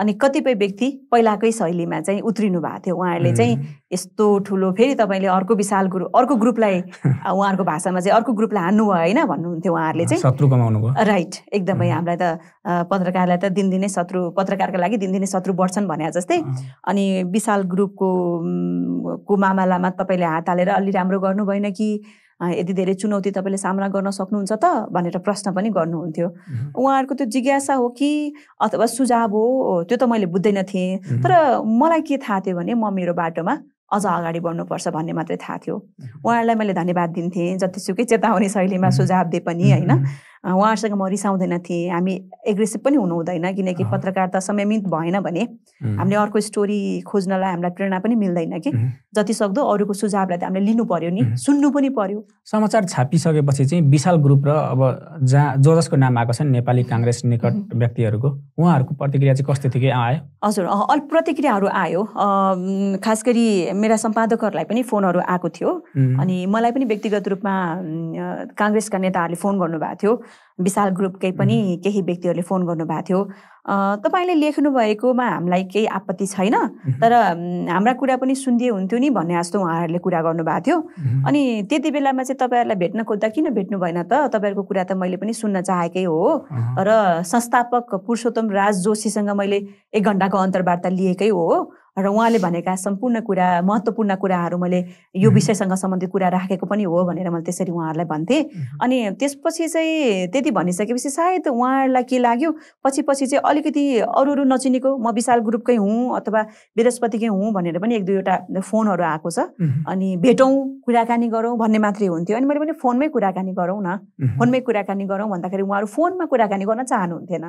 Speaker 2: अनि कतिपय व्यक्ति पहिलाकै शैलीमा चाहिँ उत्रिनु भएको थियो उहाँहरूले चाहिँ यस्तो ठुलो फेरि तपाईँले अर्को विशाल ग्रुप अर्को ग्रुपलाई उहाँहरूको भाषामा चाहिँ अर्को ग्रुपलाई हान्नु भयो होइन भन्नुहुन्थ्यो उहाँहरूले चाहिँ शत्रु कमाउनु भयो राइट एकदमै हामीलाई त पत्रकारलाई त दिनदिनै शत्रु पत्रकारका लागि दिनदिनै शत्रु बढ्छन् भने जस्तै अनि विशाल ग्रुपको को मामलामा तपाईँले हात हालेर अलि राम्रो गर्नु भएन कि यदि धेरै चुनौती तपाईँले सामना गर्न सक्नुहुन्छ त भनेर प्रश्न पनि गर्नुहुन्थ्यो उहाँहरूको त्यो जिज्ञासा हो कि अथवा सुझाव हो त्यो त मैले बुझ्दैन थिएँ तर मलाई के थाहा थियो भने म मेरो बाटोमा अझ अगाडि बढ्नुपर्छ भन्ने मात्रै थाहा थियो उहाँहरूलाई मैले धन्यवाद दिन्थेँ जतिसुकै चेतावनी शैलीमा सुझाव दिए पनि होइन उहाँहरूसँग म रिसाउँदैन थिएँ हामी एग्रेसिभ पनि हुनु हुँदैन किनकि पत्रकार त समयमित भएन भने हामीले अर्को स्टोरी खोज्नलाई हामीलाई प्रेरणा पनि मिल्दैन कि जति सक्दो अरूको सुझावलाई त हामीले लिनु पर्यो नि सुन्नु पनि पर्यो
Speaker 1: समाचार छापिसकेपछि चाहिँ विशाल ग्रुप र अब जहाँ जो जसको नाम आएको छ नेपाली काङ्ग्रेस निकट व्यक्तिहरूको उहाँहरूको प्रतिक्रिया चाहिँ कस्तो थियो कि आयो
Speaker 2: हजुर अल प्रतिक्रियाहरू आयो खास गरी मेरा सम्पादकहरूलाई पनि फोनहरू आएको थियो अनि मलाई पनि व्यक्तिगत रूपमा काङ्ग्रेसका नेताहरूले फोन गर्नुभएको थियो विशाल ग्रुपकै पनि केही व्यक्तिहरूले फोन गर्नुभएको थियो तपाईँले लेख्नु भएकोमा हामीलाई केही आपत्ति छैन तर हाम्रा कुरा पनि सुन्दिए हुन्थ्यो नि भन्ने जस्तो उहाँहरूले कुरा गर्नुभएको थियो अनि त्यति बेलामा चाहिँ तपाईँहरूलाई भेट्न खोज्दा किन भेट्नु भएन त तपाईँहरूको कुरा त मैले पनि सुन्न चाहेकै हो र संस्थापक पुरुषोत्तम राज जोशीसँग मैले एक घन्टाको अन्तर्वार्ता लिएकै हो र उहाँले भनेका सम्पूर्ण कुरा महत्त्वपूर्ण कुराहरू मैले यो विषयसँग सम्बन्धित कुरा राखेको पनि हो भनेर मैले त्यसरी उहाँहरूलाई भन्थेँ अनि त्यसपछि चाहिँ त्यति भनिसकेपछि सायद उहाँहरूलाई के लाग्यो पछि पछि चाहिँ अलिकति अरू अरू नचिनेको म विशाल ग्रुपकै हुँ अथवा बृहस्पतिकै हुँ भनेर पनि एक दुईवटा फोनहरू आएको छ अनि भेटौँ कुराकानी गरौँ भन्ने मात्रै हुन्थ्यो अनि मैले पनि फोनमै कुराकानी गरौँ न फोनमै कुराकानी गरौँ भन्दाखेरि उहाँहरू फोनमा कुराकानी गर्न चाहनुहुन्थेन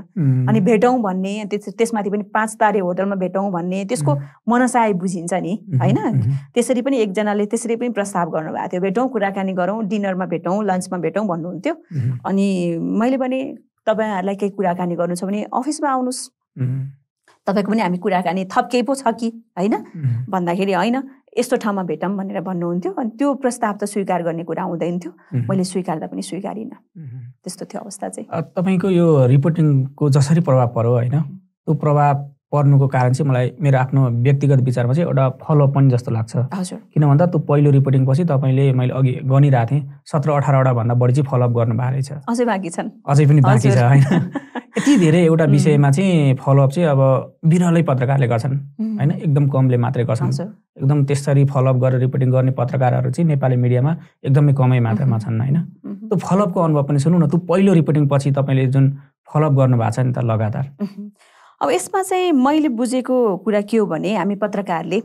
Speaker 2: अनि भेटौँ भन्ने त्यस त्यसमाथि पनि पाँच तारे होटलमा भेटौँ भन्ने त्यसको मनसाय बुझिन्छ नि होइन त्यसरी पनि एकजनाले त्यसरी पनि प्रस्ताव गर्नुभएको थियो भेटौँ कुराकानी गरौँ डिनरमा भेटौँ लन्चमा भेटौँ भन्नुहुन्थ्यो अनि मैले पनि तपाईँहरूलाई केही कुराकानी गर्नु छ भने अफिसमा आउनुहोस् तपाईँको पनि हामी कुराकानी थप केही पो छ कि होइन भन्दाखेरि होइन यस्तो ठाउँमा भेटौँ भनेर भन्नुहुन्थ्यो अनि त्यो प्रस्ताव त स्वीकार गर्ने कुरा हुँदैन थियो मैले स्वीकार्दा पनि स्वीकारिनँ त्यस्तो थियो अवस्था चाहिँ
Speaker 1: तपाईँको यो रिपोर्टिङको जसरी प्रभाव पर्यो होइन त्यो प्रभाव पर्नुको कारण चाहिँ मलाई मेरो आफ्नो व्यक्तिगत विचारमा चाहिँ एउटा फलोअप पनि जस्तो लाग्छ किन भन्दा त्यो पहिलो रिपोर्टिङ पछि तपाईँले मैले अघि गनिरहेको थिएँ सत्र अठारवटा भन्दा बढी चाहिँ फलोअप गर्नु भएको रहेछ
Speaker 2: अझै बाँकी छन्
Speaker 1: अझै पनि बाँकी छ होइन यति धेरै एउटा विषयमा चाहिँ फलोअप चाहिँ अब बिरलै पत्रकारले गर्छन् होइन एकदम कमले मात्रै गर्छन् एकदम त्यसरी फलोअप गरेर रिपोर्टिङ गर्ने पत्रकारहरू चाहिँ नेपाली मिडियामा एकदमै कमै मात्रामा छन् होइन त्यो फलोअपको अनुभव पनि सुनौँ न त्यो पहिलो रिपोर्टिङ पछि तपाईँले जुन फलोअप गर्नु भएको छ नि त लगातार
Speaker 2: अब यसमा चाहिँ मैले बुझेको कुरा के हो भने हामी पत्रकारले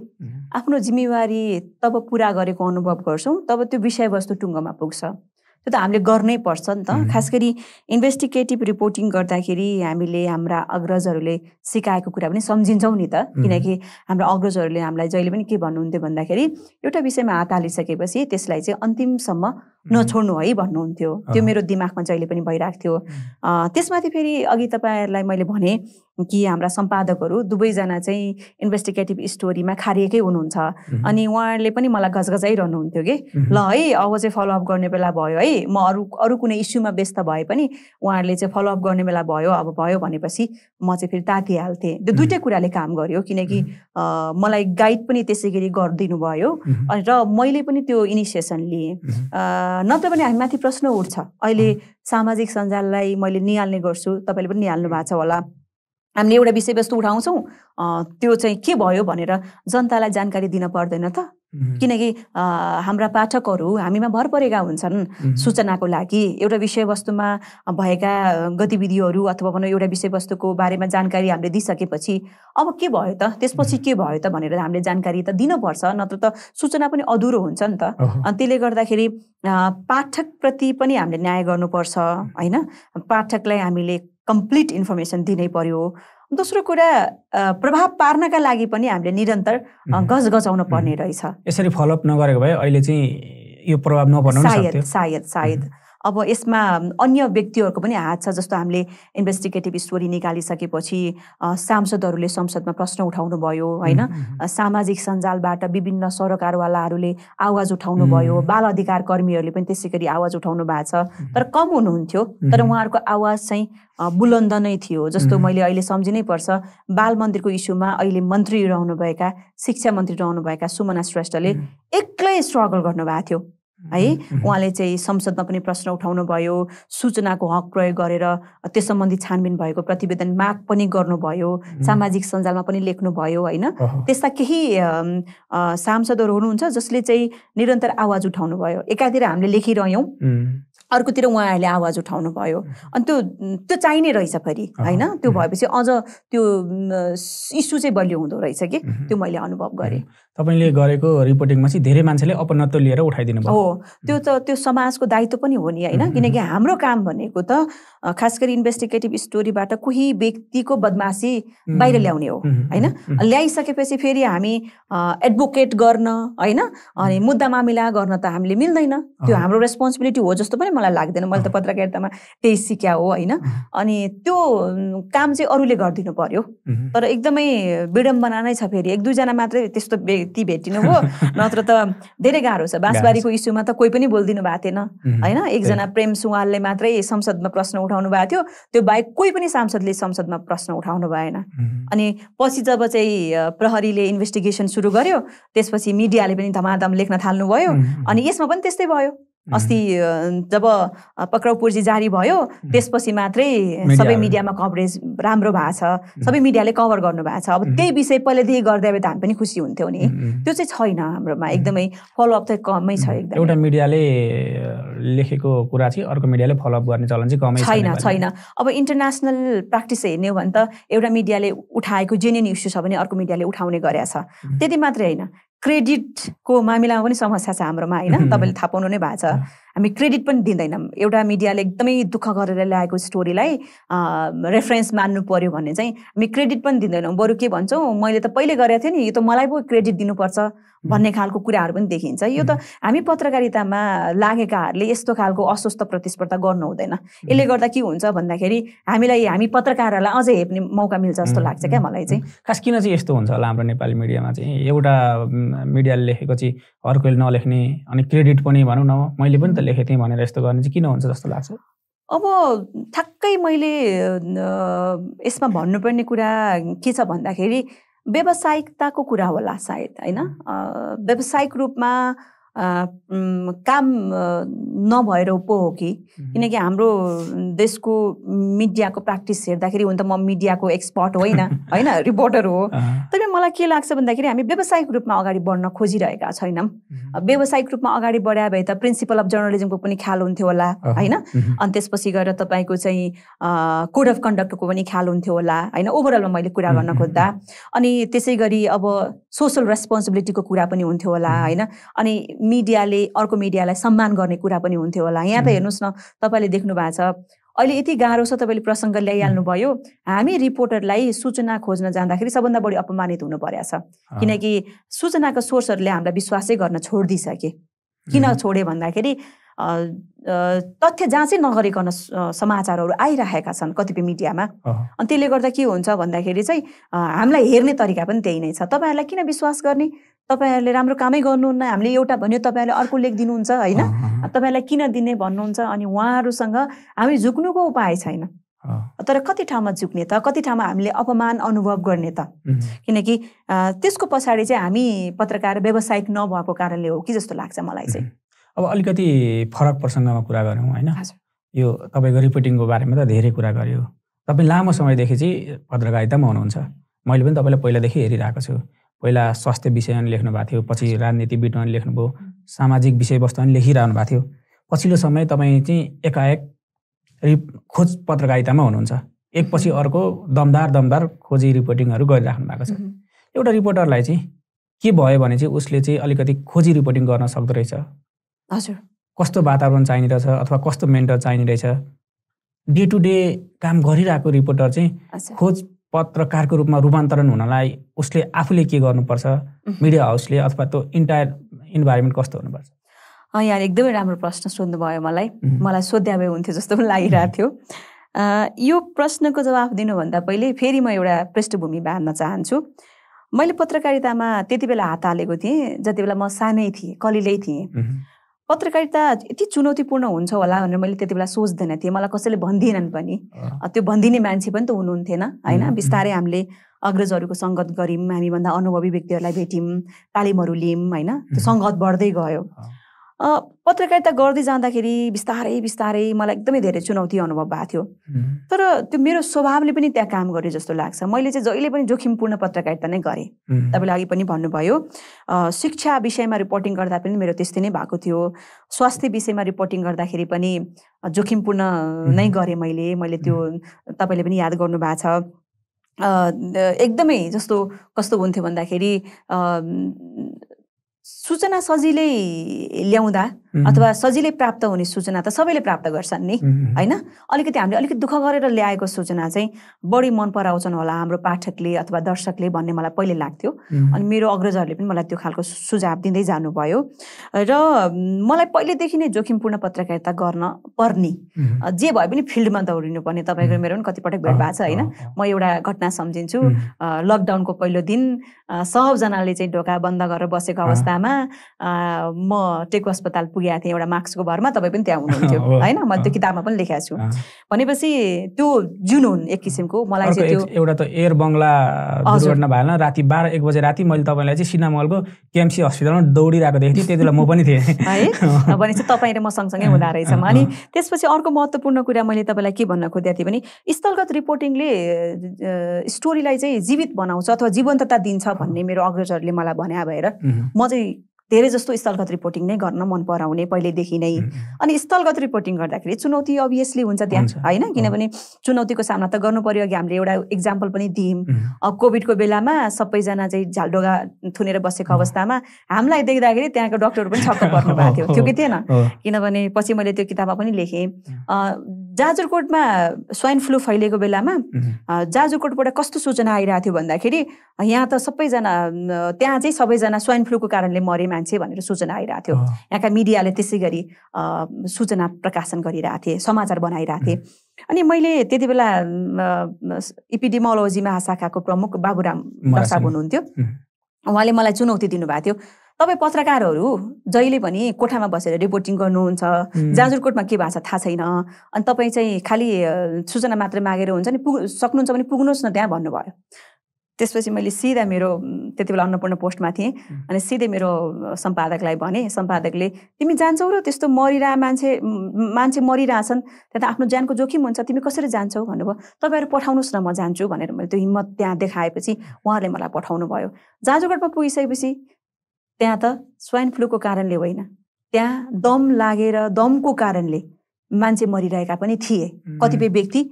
Speaker 2: आफ्नो जिम्मेवारी तब पुरा गरेको अनुभव गर्छौँ तब त्यो विषयवस्तु टुङ्गोमा पुग्छ त्यो त हामीले गर्नै पर्छ नि त खास गरी इन्भेस्टिगेटिभ रिपोर्टिङ गर्दाखेरि हामीले हाम्रा अग्रजहरूले सिकाएको कुरा पनि सम्झिन्छौँ नि त किनकि हाम्रा अग्रजहरूले हामीलाई जहिले पनि के भन्नुहुन्थ्यो भन्दाखेरि एउटा विषयमा हात हालिसकेपछि त्यसलाई चाहिँ अन्तिमसम्म नछोड्नु है भन्नुहुन्थ्यो त्यो मेरो दिमागमा जहिले पनि भइरहेको थियो त्यसमाथि फेरि अघि तपाईँहरूलाई मैले भने कि हाम्रा सम्पादकहरू दुवैजना चाहिँ इन्भेस्टिगेटिभ स्टोरीमा खारिएकै हुनुहुन्छ अनि उहाँहरूले पनि मलाई घजघजाइरहनुहुन्थ्यो कि ल है अब चाहिँ फलोअप गर्ने बेला भयो है म अरू अरू कुनै इस्युमा व्यस्त भए पनि उहाँहरूले चाहिँ फलोअप गर्ने बेला भयो अब भयो भनेपछि म चाहिँ फेरि तातिहाल्थेँ त्यो दुइटै कुराले काम गर्यो किनकि मलाई गाइड पनि त्यसै गरी गरिदिनु भयो र मैले पनि त्यो इनिसिएसन लिएँ नत्र पनि हामी माथि प्रश्न उठ्छ अहिले सामाजिक सञ्जाललाई मैले निहाल्ने गर्छु तपाईँले पनि निहाल्नु भएको छ होला हामीले एउटा विषयवस्तु उठाउँछौँ त्यो चाहिँ के भयो भनेर जनतालाई जानकारी दिन पर्दैन त किनकि हाम्रा पाठकहरू हामीमा भर परेका हुन्छन् सूचनाको लागि एउटा विषयवस्तुमा भएका गतिविधिहरू अथवा भनौँ एउटा विषयवस्तुको बारेमा जानकारी हामीले दिइसकेपछि अब के भयो त त्यसपछि के भयो त भनेर हामीले जानकारी त दिनुपर्छ नत्र त सूचना पनि अधुरो हुन्छ नि त अनि त्यसले गर्दाखेरि पाठकप्रति पनि हामीले न्याय गर्नुपर्छ होइन पाठकलाई हामीले कम्प्लिट इन्फर्मेसन दिनै पर्यो दोस्रो कुरा प्रभाव पार्नका लागि पनि हामीले निरन्तर गज गजाउन पर्ने रहेछ
Speaker 1: यसरी फलोअप नगरेको भए अहिले चाहिँ यो प्रभाव नपर्नु सायद
Speaker 2: सायद सायद अब यसमा अन्य व्यक्तिहरूको पनि हात छ जस्तो हामीले इन्भेस्टिगेटिभ स्टोरी निकालिसकेपछि सांसदहरूले संसदमा प्रश्न उठाउनु भयो होइन सामाजिक सञ्जालबाट विभिन्न सरकारवालाहरूले आवाज उठाउनु भयो बाल अधिकार कर्मीहरूले पनि त्यसै गरी आवाज उठाउनु भएको छ तर कम हुनुहुन्थ्यो तर उहाँहरूको आवाज चाहिँ बुलन्द नै थियो जस्तो मैले अहिले सम्झिनै पर्छ बाल मन्दिरको इस्युमा अहिले मन्त्री रहनुभएका शिक्षा मन्त्री रहनुभएका सुमना श्रेष्ठले एक्लै स्ट्रगल गर्नुभएको थियो है उहाँले चाहिँ संसदमा पनि प्रश्न उठाउनु भयो सूचनाको हक प्रयोग गरेर त्यस सम्बन्धी छानबिन भएको प्रतिवेदन माग पनि गर्नुभयो सामाजिक सञ्जालमा पनि लेख्नुभयो होइन त्यस्ता केही सांसदहरू हुनुहुन्छ जसले चाहिँ निरन्तर आवाज उठाउनु भयो एकातिर हामीले लेखिरह्यौँ अर्कोतिर उहाँहरूले आवाज उठाउनु भयो अनि त्यो त्यो चाहिने रहेछ फेरि होइन त्यो भएपछि अझ त्यो इस्यु चाहिँ बलियो हुँदो रहेछ कि त्यो मैले अनुभव गरेँ
Speaker 1: तपाईँले गरेको रिपोर्टिङमा चाहिँ धेरै मान्छेले अपनत्व लिएर उठाइदिनु भयो हो
Speaker 2: त्यो त त्यो समाजको दायित्व पनि हो नि होइन किनकि हाम्रो काम भनेको त खास गरी इन्भेस्टिगेटिभ स्टोरीबाट कोही व्यक्तिको बदमासी बाहिर ल्याउने हो होइन ल्याइसकेपछि फेरि हामी एडभोकेट गर्न होइन अनि मुद्दा मामिला गर्न त हामीले मिल्दैन त्यो हाम्रो रेस्पोन्सिबिलिटी हो जस्तो पनि मलाई लाग्दैन मैले त पत्रकारितामा त्यही सिक्या हो होइन अनि त्यो काम चाहिँ अरूले गरिदिनु पर्यो तर एकदमै विडम्बना नै छ फेरि एक दुईजना मात्रै त्यस्तो भेटिनु भेटिनुभयो नत्र त धेरै गाह्रो छ बाँसबारीको इस्युमा त कोही पनि बोलिदिनु भएको थिएन होइन एकजना प्रेम सुवालले मात्रै संसदमा प्रश्न उठाउनु भएको थियो त्यो बाहेक कोही पनि सांसदले संसदमा प्रश्न उठाउनु भएन अनि पछि जब चाहिँ प्रहरीले इन्भेस्टिगेसन सुरु गर्यो त्यसपछि मिडियाले पनि धमाधम लेख्न थाल्नुभयो अनि यसमा पनि त्यस्तै भयो अस्ति जब पक्राउ पुर्जी जारी भयो त्यसपछि मात्रै सबै मिडियामा कभरेज राम्रो भएको छ सबै मिडियाले कभर गर्नु भएको छ अब त्यही विषय पहिलादेखि गर्दै भए त हामी पनि खुसी हुन्थ्यौँ नि त्यो चाहिँ छैन हाम्रोमा एकदमै फलोअप चाहिँ कमै छ एकदम एउटा
Speaker 1: मिडियाले लेखेको कुरा चाहिँ अर्को मिडियाले फलोअप गर्ने चलन चाहिँ कमै छैन छैन
Speaker 2: अब इन्टरनेसनल प्र्याक्टिस हेर्ने हो भने त एउटा मिडियाले उठाएको जेन्युन इस्यु छ भने अर्को मिडियाले उठाउने गरेछ त्यति मात्रै होइन क्रेडिटको मामिलामा पनि समस्या छ हाम्रोमा होइन तपाईँले थाहा पाउनु नै भएको छ हामी क्रेडिट पनि दिँदैनौँ एउटा मिडियाले एकदमै दुःख गरेर ल्याएको स्टोरीलाई रेफरेन्स मान्नु पऱ्यो भने चाहिँ हामी क्रेडिट पनि दिँदैनौँ बरु के भन्छौँ मैले त पहिले गरेको थिएँ नि यो त मलाई पो क्रेडिट दिनुपर्छ भन्ने खालको कुराहरू पनि देखिन्छ यो त हामी पत्रकारितामा लागेकाहरूले यस्तो खालको अस्वस्थ प्रतिस्पर्धा गर्नु हुँदैन यसले गर्दा के हुन्छ भन्दाखेरि हामीलाई हामी पत्रकारहरूलाई अझै हेप्ने मौका मिल्छ जस्तो लाग्छ क्या मलाई चाहिँ
Speaker 1: खास किन चाहिँ यस्तो हुन्छ होला हाम्रो नेपाली मिडियामा चाहिँ एउटा मिडियाले लेखेको चाहिँ अर्कोले नलेख्ने अनि क्रेडिट पनि भनौँ न मैले पनि त लेखेको थिएँ भनेर यस्तो गर्ने चाहिँ किन हुन्छ जस्तो लाग्छ
Speaker 2: अब ठ्याक्कै मैले यसमा भन्नुपर्ने कुरा के छ भन्दाखेरि व्यावसायिकताको कुरा होला सायद होइन व्यावसायिक रूपमा काम नभएर पो हो कि किनकि हाम्रो देशको मिडियाको प्र्याक्टिस हेर्दाखेरि हुन त म मिडियाको एक्सपर्ट होइन होइन रिपोर्टर हो तर मलाई के लाग्छ भन्दाखेरि हामी व्यावसायिक रूपमा अगाडि बढ्न खोजिरहेका छैनौँ व्यावसायिक रूपमा अगाडि बढाए भए त प्रिन्सिपल अफ जर्नलिजमको पनि ख्याल हुन्थ्यो होला होइन अनि त्यसपछि गएर तपाईँको चाहिँ कोड अफ कन्डक्टको पनि ख्याल हुन्थ्यो होला होइन ओभरअलमा मैले कुरा गर्न खोज्दा अनि त्यसै गरी अब सोसल रेस्पोन्सिबिलिटीको कुरा पनि हुन्थ्यो होला होइन अनि मिडियाले अर्को मिडियालाई सम्मान गर्ने कुरा पनि हुन्थ्यो होला यहाँ त हेर्नुहोस् न तपाईँले देख्नु भएको छ अहिले यति गाह्रो छ तपाईँले प्रसङ्ग भयो हामी रिपोर्टरलाई सूचना खोज्न जाँदाखेरि सबभन्दा बढी अपमानित हुनु परेको छ किनकि सूचनाको सोर्सहरूले हामीलाई विश्वासै गर्न छोडिदिइसके किन छोडे भन्दाखेरि तथ्य जाँचै नगरिकन समाचारहरू आइरहेका छन् कतिपय मिडियामा अनि त्यसले गर्दा के हुन्छ भन्दाखेरि चाहिँ हामीलाई हेर्ने तरिका पनि त्यही नै छ तपाईँहरूलाई किन विश्वास गर्ने तपाईँहरूले राम्रो कामै गर्नुहुन्न हामीले एउटा भन्यो तपाईँहरूले अर्को लेख दिनुहुन्छ होइन तपाईँहरूलाई किन दिने भन्नुहुन्छ अनि उहाँहरूसँग हामी झुक्नुको उपाय छैन तर कति ठाउँमा झुक्ने त कति ठाउँमा हामीले अपमान अनुभव गर्ने त किनकि त्यसको पछाडि चाहिँ हामी पत्रकार व्यावसायिक नभएको कारणले हो कि जस्तो लाग्छ मलाई चाहिँ
Speaker 1: अब अलिकति फरक प्रसङ्गमा कुरा गरौँ होइन यो तपाईँको रिपोर्टिङको बारेमा त धेरै कुरा गऱ्यो तपाईँ लामो समयदेखि चाहिँ पत्रकारितामा हुनुहुन्छ मैले पनि तपाईँलाई पहिलादेखि हेरिरहेको छु पहिला स्वास्थ्य विषय विषयमा लेख्नु भएको थियो पछि राजनीतिविदमा लेख्नुभयो सामाजिक विषयवस्तु पनि लेखिरहनु भएको थियो पछिल्लो समय तपाईँ चाहिँ एकाएक रिप खोज पत्रकारितामा हुनुहुन्छ एकपछि अर्को दमदार दमदार खोजी रिपोर्टिङहरू गरिराख्नु भएको छ एउटा रिपोर्टरलाई चाहिँ के भयो भने चाहिँ उसले चाहिँ अलिकति खोजी रिपोर्टिङ गर्न सक्दो रहेछ हजुर कस्तो वातावरण चाहिने रहेछ अथवा कस्तो मेन्टर चाहिने रहेछ डे टु डे काम गरिरहेको रिपोर्टर चाहिँ खोज पत्रकारको रूपमा रूपान्तरण हुनलाई उसले आफूले के गर्नुपर्छ मिडिया हाउसले अथवा त्यो इन्टायर इन्भाइरोमेन्ट कस्तो हुनुपर्छ
Speaker 2: यहाँ एकदमै राम्रो प्रश्न सोध्नुभयो मलाई मलाई सोध्या भए हुन्थ्यो जस्तो पनि लागिरहेको थियो यो प्रश्नको जवाफ दिनुभन्दा पहिले फेरि म एउटा पृष्ठभूमि बाँध्न चाहन्छु मैले पत्रकारितामा त्यति बेला हात हालेको थिएँ जति बेला म सानै थिएँ कलिलै थिएँ पत्रकारिता यति चुनौतीपूर्ण हुन्छ होला भनेर मैले त्यति बेला सोच्दैन थिएँ मलाई कसैले भनिदिएनन् पनि त्यो भनिदिने मान्छे पनि त हुनुहुन्थेन होइन बिस्तारै हामीले अग्रजहरूको सङ्गत गऱ्यौँ हामीभन्दा अनुभवी व्यक्तिहरूलाई भेट्यौँ तालिमहरू लियौँ होइन त्यो सङ्गत बढ्दै गयो पत्रकारिता गर्दै जाँदाखेरि बिस्तारै बिस्तारै मलाई एकदमै धेरै चुनौती अनुभव भएको थियो तर त्यो मेरो स्वभावले पनि त्यहाँ काम गर्यो जस्तो लाग्छ मैले चाहिँ जहिले पनि जोखिमपूर्ण पत्रकारिता नै गरेँ तपाईँले अघि पनि भन्नुभयो शिक्षा विषयमा रिपोर्टिङ गर्दा पनि मेरो त्यस्तै नै भएको थियो स्वास्थ्य विषयमा रिपोर्टिङ गर्दाखेरि पनि जोखिमपूर्ण नै गरेँ मैले मैले त्यो तपाईँले पनि याद गर्नुभएको भएको छ एकदमै जस्तो कस्तो हुन्थ्यो भन्दाखेरि सूचना सजिलै ल्याउँदा अथवा सजिलै प्राप्त हुने सूचना त सबैले प्राप्त गर्छन् नि होइन अलिकति हामीले अलिकति दुःख गरेर ल्याएको सूचना चाहिँ बढी मन पराउँछन् होला हाम्रो पाठकले अथवा दर्शकले भन्ने मलाई पहिले लाग्थ्यो अनि मेरो अग्रजहरूले पनि मलाई त्यो खालको सुझाव दिँदै जानुभयो र मलाई पहिलेदेखि नै जोखिमपूर्ण पत्रकारिता गर्न पर्ने जे भए पनि फिल्डमा दौडिनु पर्ने तपाईँको मेरो पनि कतिपटक भेट भएको छ होइन म एउटा घटना सम्झिन्छु लकडाउनको पहिलो दिन सबजनाले चाहिँ ढोका बन्द गरेर बसेको अवस्थामा म टेकु अस्पताल पुगेँ पुगेको थिएँ एउटा मार्क्सको भरमा तपाईँ पनि त्यहाँ हुनुहुन्थ्यो होइन मैले त्यो किताबमा पनि लेखेको छु भनेपछि त्यो जुन हुन् एक किसिमको मलाई चाहिँ त्यो
Speaker 1: एउटा त एयर बङ्गला दुर्घटना भएन राति बाह्र एक बजे राति मैले तपाईँलाई चाहिँ सिनामलको केएमसी हस्पिटलमा दौडिरहेको देखेको थिएँ त्यति बेला म पनि थिएँ है
Speaker 2: भनेपछि तपाईँ र म सँगसँगै हुँदा रहेछ अनि त्यसपछि अर्को महत्त्वपूर्ण कुरा मैले तपाईँलाई के भन्न खोजेको थिएँ भने स्थलगत रिपोर्टिङले स्टोरीलाई चाहिँ जीवित बनाउँछ अथवा जीवन्तता दिन्छ भन्ने मेरो अग्रजहरूले मलाई भन्या भएर म चाहिँ धेरै जस्तो स्थलगत रिपोर्टिङ नै गर्न मन पराउने पहिल्यैदेखि नै अनि स्थलगत रिपोर्टिङ गर्दाखेरि चुनौती अभियसली हुन्छ त्यहाँ होइन किनभने चुनौतीको सामना त गर्नु पर्यो अघि हामीले एउटा इक्जाम्पल पनि दियौँ कोभिडको बेलामा सबैजना चाहिँ झालडोगा थुनेर बसेको अवस्थामा हामीलाई देख्दाखेरि त्यहाँको डक्टरहरू पनि छक्क पर्नु भएको थियो त्यो कि थिएन किनभने पछि मैले त्यो किताबमा पनि लेखेँ जाजरकोटमा स्वाइन फ्लू फैलिएको बेलामा जाजरकोटबाट कस्तो सूचना आइरहेको थियो भन्दाखेरि यहाँ त सबैजना त्यहाँ चाहिँ सबैजना स्वाइन फ्लूको कारणले मरेमा मान्छे भनेर सूचना आइरहेको थियो यहाँका मिडियाले त्यसै गरी सूचना प्रकाशन गरिरहेको थिए समाचार बनाइरहेको थिए अनि मैले त्यति बेला इपिडिमोलोजी महाशाखाको प्रमुख बाबुराम प्रसाद हुनुहुन्थ्यो उहाँले मलाई चुनौती दिनुभएको थियो तपाईँ पत्रकारहरू जहिले पनि कोठामा बसेर रिपोर्टिङ गर्नुहुन्छ जाजरकोटमा के भएको छ थाहा छैन अनि तपाईँ चाहिँ खालि सूचना मात्र मागेर हुन्छ नि पुग सक्नुहुन्छ भने पुग्नुहोस् न त्यहाँ भन्नुभयो त्यसपछि मैले सिधा मेरो त्यति बेला अन्नपूर्ण पोस्टमा थिएँ अनि सिधै मेरो सम्पादकलाई भने सम्पादकले तिमी जान्छौ र त्यस्तो मरिरह मान्छे मान्छे मरिरहेछन् त्यहाँ त आफ्नो ज्यानको जोखिम हुन्छ तिमी कसरी जान्छौ भन्नुभयो तपाईँहरू पठाउनुहोस् न म जान्छु भनेर मैले त्यो हिम्मत त्यहाँ देखाएपछि उहाँहरूले मलाई पठाउनु भयो जाँजोगढमा पुगिसकेपछि त्यहाँ त स्वाइन फ्लूको कारणले होइन त्यहाँ दम लागेर दमको कारणले मान्छे मरिरहेका पनि थिए कतिपय व्यक्ति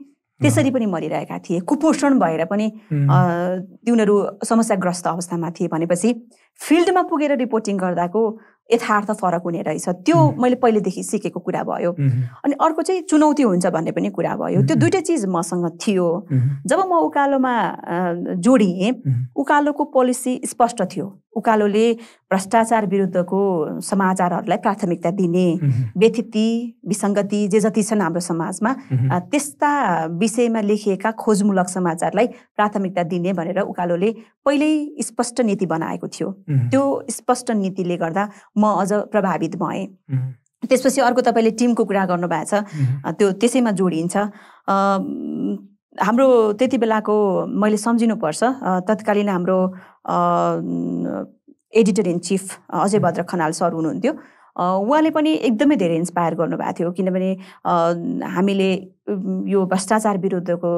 Speaker 2: त्यसरी पनि मरिरहेका थिए कुपोषण भएर पनि तिनीहरू समस्याग्रस्त अवस्थामा थिए भनेपछि फिल्डमा पुगेर रिपोर्टिङ गर्दाको यथार्थ फरक हुने रहेछ त्यो मैले पहिलेदेखि सिकेको कुरा भयो
Speaker 3: अनि
Speaker 2: अर्को चाहिँ चुनौती हुन्छ भन्ने पनि कुरा भयो त्यो दुइटै चिज मसँग थियो जब म उकालोमा जोडिएँ उकालोको पोलिसी स्पष्ट थियो उकालोले भ्रष्टाचार विरुद्धको समाचारहरूलाई प्राथमिकता दिने व्यथिति विसङ्गति जे जति छन् हाम्रो समाजमा त्यस्ता विषयमा लेखिएका खोजमूलक समाचारलाई प्राथमिकता दिने भनेर उकालोले पहिल्यै स्पष्ट नीति बनाएको थियो त्यो स्पष्ट नीतिले गर्दा म अझ प्रभावित भएँ त्यसपछि अर्को तपाईँले टिमको कुरा गर्नुभएको छ त्यो त्यसैमा जोडिन्छ हाम्रो त्यति बेलाको मैले सम्झिनुपर्छ तत्कालीन हाम्रो एडिटर इन चिफ अजय भद्र खनाल सर हुनुहुन्थ्यो उहाँले पनि एकदमै धेरै इन्सपायर गर्नुभएको थियो किनभने हामीले यो भ्रष्टाचार विरुद्धको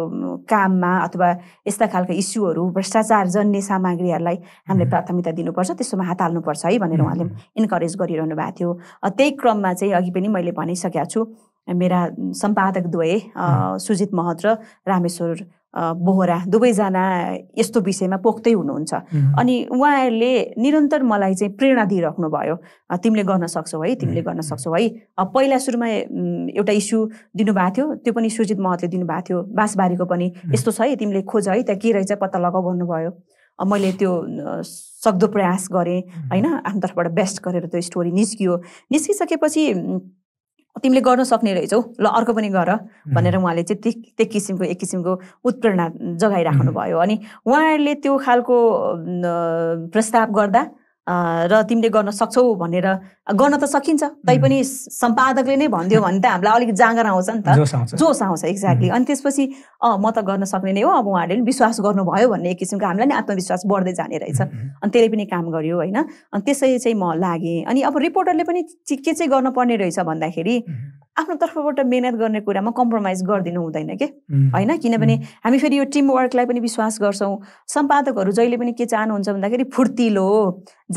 Speaker 2: काममा अथवा यस्ता खालको इस्युहरू भ्रष्टाचार जन्ने सामग्रीहरूलाई हामीले प्राथमिकता दिनुपर्छ त्यसोमा हात हाल्नुपर्छ है भनेर उहाँले इन्करेज गरिरहनु भएको थियो त्यही क्रममा चाहिँ अघि पनि मैले भनिसकेको छु मेरा सम्पादक द्वय सुजित महत र रामेश्वर बोहरा दुवैजना यस्तो विषयमा पोख्तै हुनुहुन्छ अनि उहाँहरूले निरन्तर मलाई चाहिँ प्रेरणा दिइराख्नु भयो तिमीले गर्न सक्छौ है तिमीले गर्न सक्छौ है पहिला सुरुमा एउटा इस्यु दिनुभएको थियो त्यो पनि सुजित महतले दिनुभएको थियो बाँसबारीको पनि यस्तो छ है तिमीले खोज है त्यहाँ के रहेछ पत्ता लगाऊ भन्नुभयो मैले त्यो सक्दो प्रयास गरेँ होइन आफ्नो तर्फबाट बेस्ट गरेर त्यो स्टोरी निस्कियो निस्किसकेपछि तिमीले गर्न सक्ने रहेछौ ल अर्को पनि गर भनेर उहाँले चाहिँ त्यही किसिमको एक किसिमको उत्प्रेरणा जगाइराख्नु भयो अनि उहाँहरूले त्यो खालको प्रस्ताव गर्दा र तिमीले गर्न सक्छौ भनेर गर्न त सकिन्छ तैपनि सम्पादकले नै भनिदियो भने त हामीलाई अलिक जाँगर आउँछ नि त जोस आउँछ एक्ज्याक्टली अनि त्यसपछि अँ म त गर्न सक्ने नै हो अब उहाँहरूले पनि विश्वास गर्नुभयो भन्ने एक किसिमको हामीलाई नै आत्मविश्वास बढ्दै जाने रहेछ अनि त्यसले पनि काम गर्यो होइन अनि त्यसै चाहिँ म लागेँ अनि अब रिपोर्टरले पनि के चाहिँ गर्नुपर्ने रहेछ भन्दाखेरि आफ्नो तर्फबाट मिहिनेत गर्ने कुरामा कम्प्रोमाइज गरिदिनु हुँदैन कि होइन किनभने हामी फेरि यो टिम वर्कलाई पनि विश्वास गर्छौँ सम्पादकहरू जहिले पनि के चाहनुहुन्छ भन्दाखेरि फुर्तिलो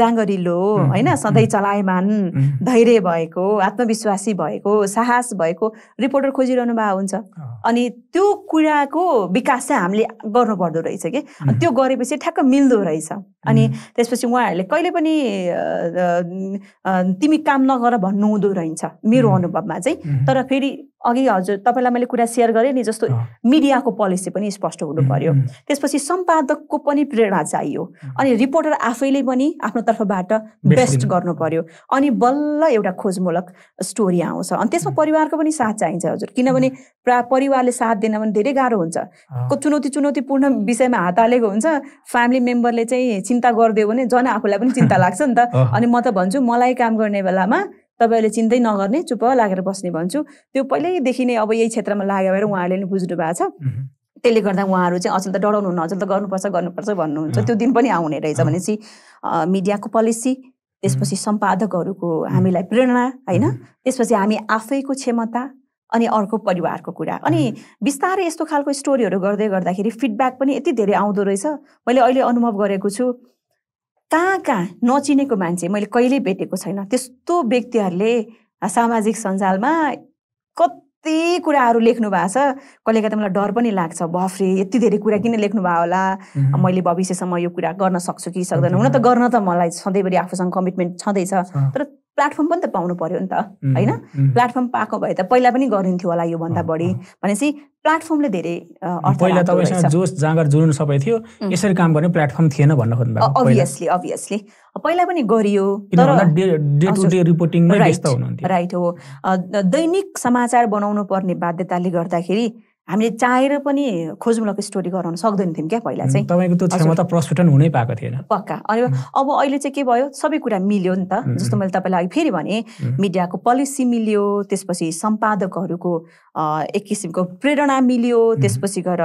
Speaker 2: जाँगरिलो होइन सधैँ चलायमान धैर्य भएको आत्मविश्वासी भएको साहस भएको रिपोर्टर खोजिरहनु भएको हुन्छ अनि त्यो कुराको विकास चाहिँ हामीले गर्नुपर्दो रहेछ कि त्यो गरेपछि ठ्याक्क मिल्दो रहेछ अनि त्यसपछि उहाँहरूले कहिले पनि तिमी काम नगर भन्नुहुँदो रहेछ मेरो अनुभवमा चाहिँ तर फेरि अघि हजुर तपाईँलाई मैले कुरा सेयर गरेँ नि जस्तो मिडियाको पोलिसी पनि स्पष्ट हुनु पर्यो त्यसपछि सम्पादकको पनि प्रेरणा चाहियो अनि रिपोर्टर आफैले पनि आफ्नो तर्फबाट बेस्ट गर्नु पर्यो अनि बल्ल एउटा खोजमूलक स्टोरी आउँछ अनि त्यसमा परिवारको पनि साथ चाहिन्छ हजुर किनभने प्रा परिवारले साथ दिन भने धेरै गाह्रो हुन्छ चुनौती चुनौतीपूर्ण विषयमा हात हालेको हुन्छ फ्यामिली मेम्बरले चाहिँ चिन्ता गरिदियो भने झन् आफूलाई पनि चिन्ता लाग्छ नि त अनि म त भन्छु मलाई काम गर्ने बेलामा तपाईँहरूले चिन्दै नगर्ने चुप लागेर बस्ने भन्छु त्यो पहिल्यैदेखि नै अब यही क्षेत्रमा लाग्यो भएर उहाँहरूले नि बुझ्नु भएको छ त्यसले गर्दा उहाँहरू चाहिँ अचल त डराउनु डराउनुहुन्न अचल त गर्नुपर्छ गर्नुपर्छ भन्नुहुन्छ त्यो दिन पनि आउने रहेछ भनेपछि मिडियाको पोलिसी त्यसपछि सम्पादकहरूको हामीलाई प्रेरणा होइन त्यसपछि हामी आफैको क्षमता अनि अर्को परिवारको कुरा अनि बिस्तारै यस्तो खालको स्टोरीहरू गर्दै गर्दाखेरि फिडब्याक पनि यति धेरै आउँदो रहेछ मैले अहिले अनुभव गरेको छु कहाँ कहाँ नचिनेको मान्छे मैले कहिल्यै भेटेको छैन त्यस्तो व्यक्तिहरूले सामाजिक सञ्जालमा कति कुराहरू लेख्नु भएको छ कहिले कहिले त मलाई डर पनि लाग्छ बफ्रे यति धेरै कुरा किन लेख्नु भयो होला मैले भविष्यसम्म यो कुरा गर्न सक्छु कि सक्दैन हुन त गर्न त मलाई सधैँभरि आफूसँग कमिटमेन्ट छँदैछ तर प्लेटफर्म पनि त पाउनु पर्यो नि त होइन प्लेटफर्म पाएको भए त पहिला पनि गरिन्थ्यो होला योभन्दा बढी भनेपछि प्लेटफर्मले धेरै पहिला तपाईँसँग
Speaker 1: जोस जाँगर जुन सबै थियो यसरी काम गर्ने प्लेटफर्म थिएन भन्न खोज्नु अभियसली
Speaker 2: अभियसली पहिला पनि गरियो राइट हो दैनिक समाचार बनाउनु पर्ने बाध्यताले गर्दाखेरि हामीले चाहेर पनि खोजमूलक स्टोरी गराउन सक्दैन थियौँ क्या पहिला चाहिँ
Speaker 1: तपाईँको त्यो क्षमता प्रस्फुटन हुनै पाएको थिएन
Speaker 2: पक्का अनि अब अहिले चाहिँ के भयो सबै कुरा मिल्यो नि त जस्तो मैले तपाईँलाई अघि फेरि भने मिडियाको पोलिसी मिल्यो त्यसपछि सम्पादकहरूको एक किसिमको प्रेरणा मिल्यो त्यसपछि गएर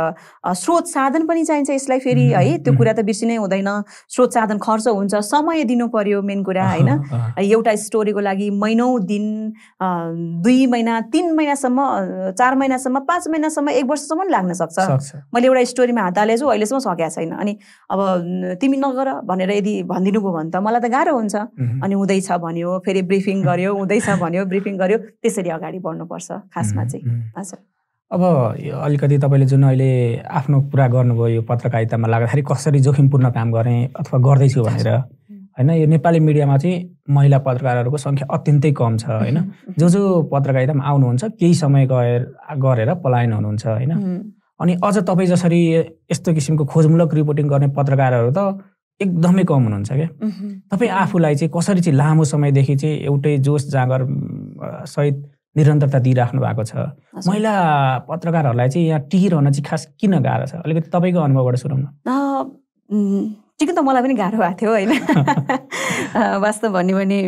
Speaker 2: स्रोत साधन पनि चाहिन्छ यसलाई फेरि है त्यो कुरा त बिर्सिनै हुँदैन स्रोत साधन खर्च हुन्छ समय दिनु पर्यो मेन कुरा होइन एउटा स्टोरीको लागि महिनौ दिन दुई महिना तिन महिनासम्म चार महिनासम्म पाँच महिनासम्म एक वर्षसम्म लाग्न सक्छ मैले एउटा स्टोरीमा हात हालेछु अहिलेसम्म सकेको छैन अनि अब तिमी नगर भनेर यदि भनिदिनु भयो भने त मलाई त गाह्रो हुन्छ अनि हुँदैछ भन्यो फेरि ब्रिफिङ गर्यो हुँदैछ भन्यो ब्रिफिङ गर्यो त्यसरी अगाडि बढ्नुपर्छ खासमा चाहिँ हजुर
Speaker 1: अब अलिकति तपाईँले जुन अहिले आफ्नो कुरा गर्नुभयो यो पत्रकारितामा लाग्दाखेरि कसरी जोखिमपूर्ण काम गरेँ अथवा गर्दैछु भनेर होइन यो नेपाली मिडियामा चाहिँ महिला पत्रकारहरूको सङ्ख्या अत्यन्तै कम छ होइन जो जो पत्रकारितामा आउनुहुन्छ केही समय गएर गरेर पलायन हुनुहुन्छ होइन अनि अझ तपाईँ जसरी यस्तो किसिमको खोजमूलक रिपोर्टिङ गर्ने पत्रकारहरू त एकदमै कम हुनुहुन्छ क्या तपाईँ आफूलाई चाहिँ कसरी चाहिँ लामो समयदेखि चाहिँ एउटै जोस जाँगर सहित निरन्तरता दिइराख्नु भएको छ महिला पत्रकारहरूलाई चाहिँ यहाँ टिकिरहन चाहिँ खास किन गाह्रो छ अलिकति तपाईँको अनुभवबाट सुनौँ
Speaker 2: न ठिकै त मलाई पनि गाह्रो भएको थियो होइन वास्तव भन्यो भने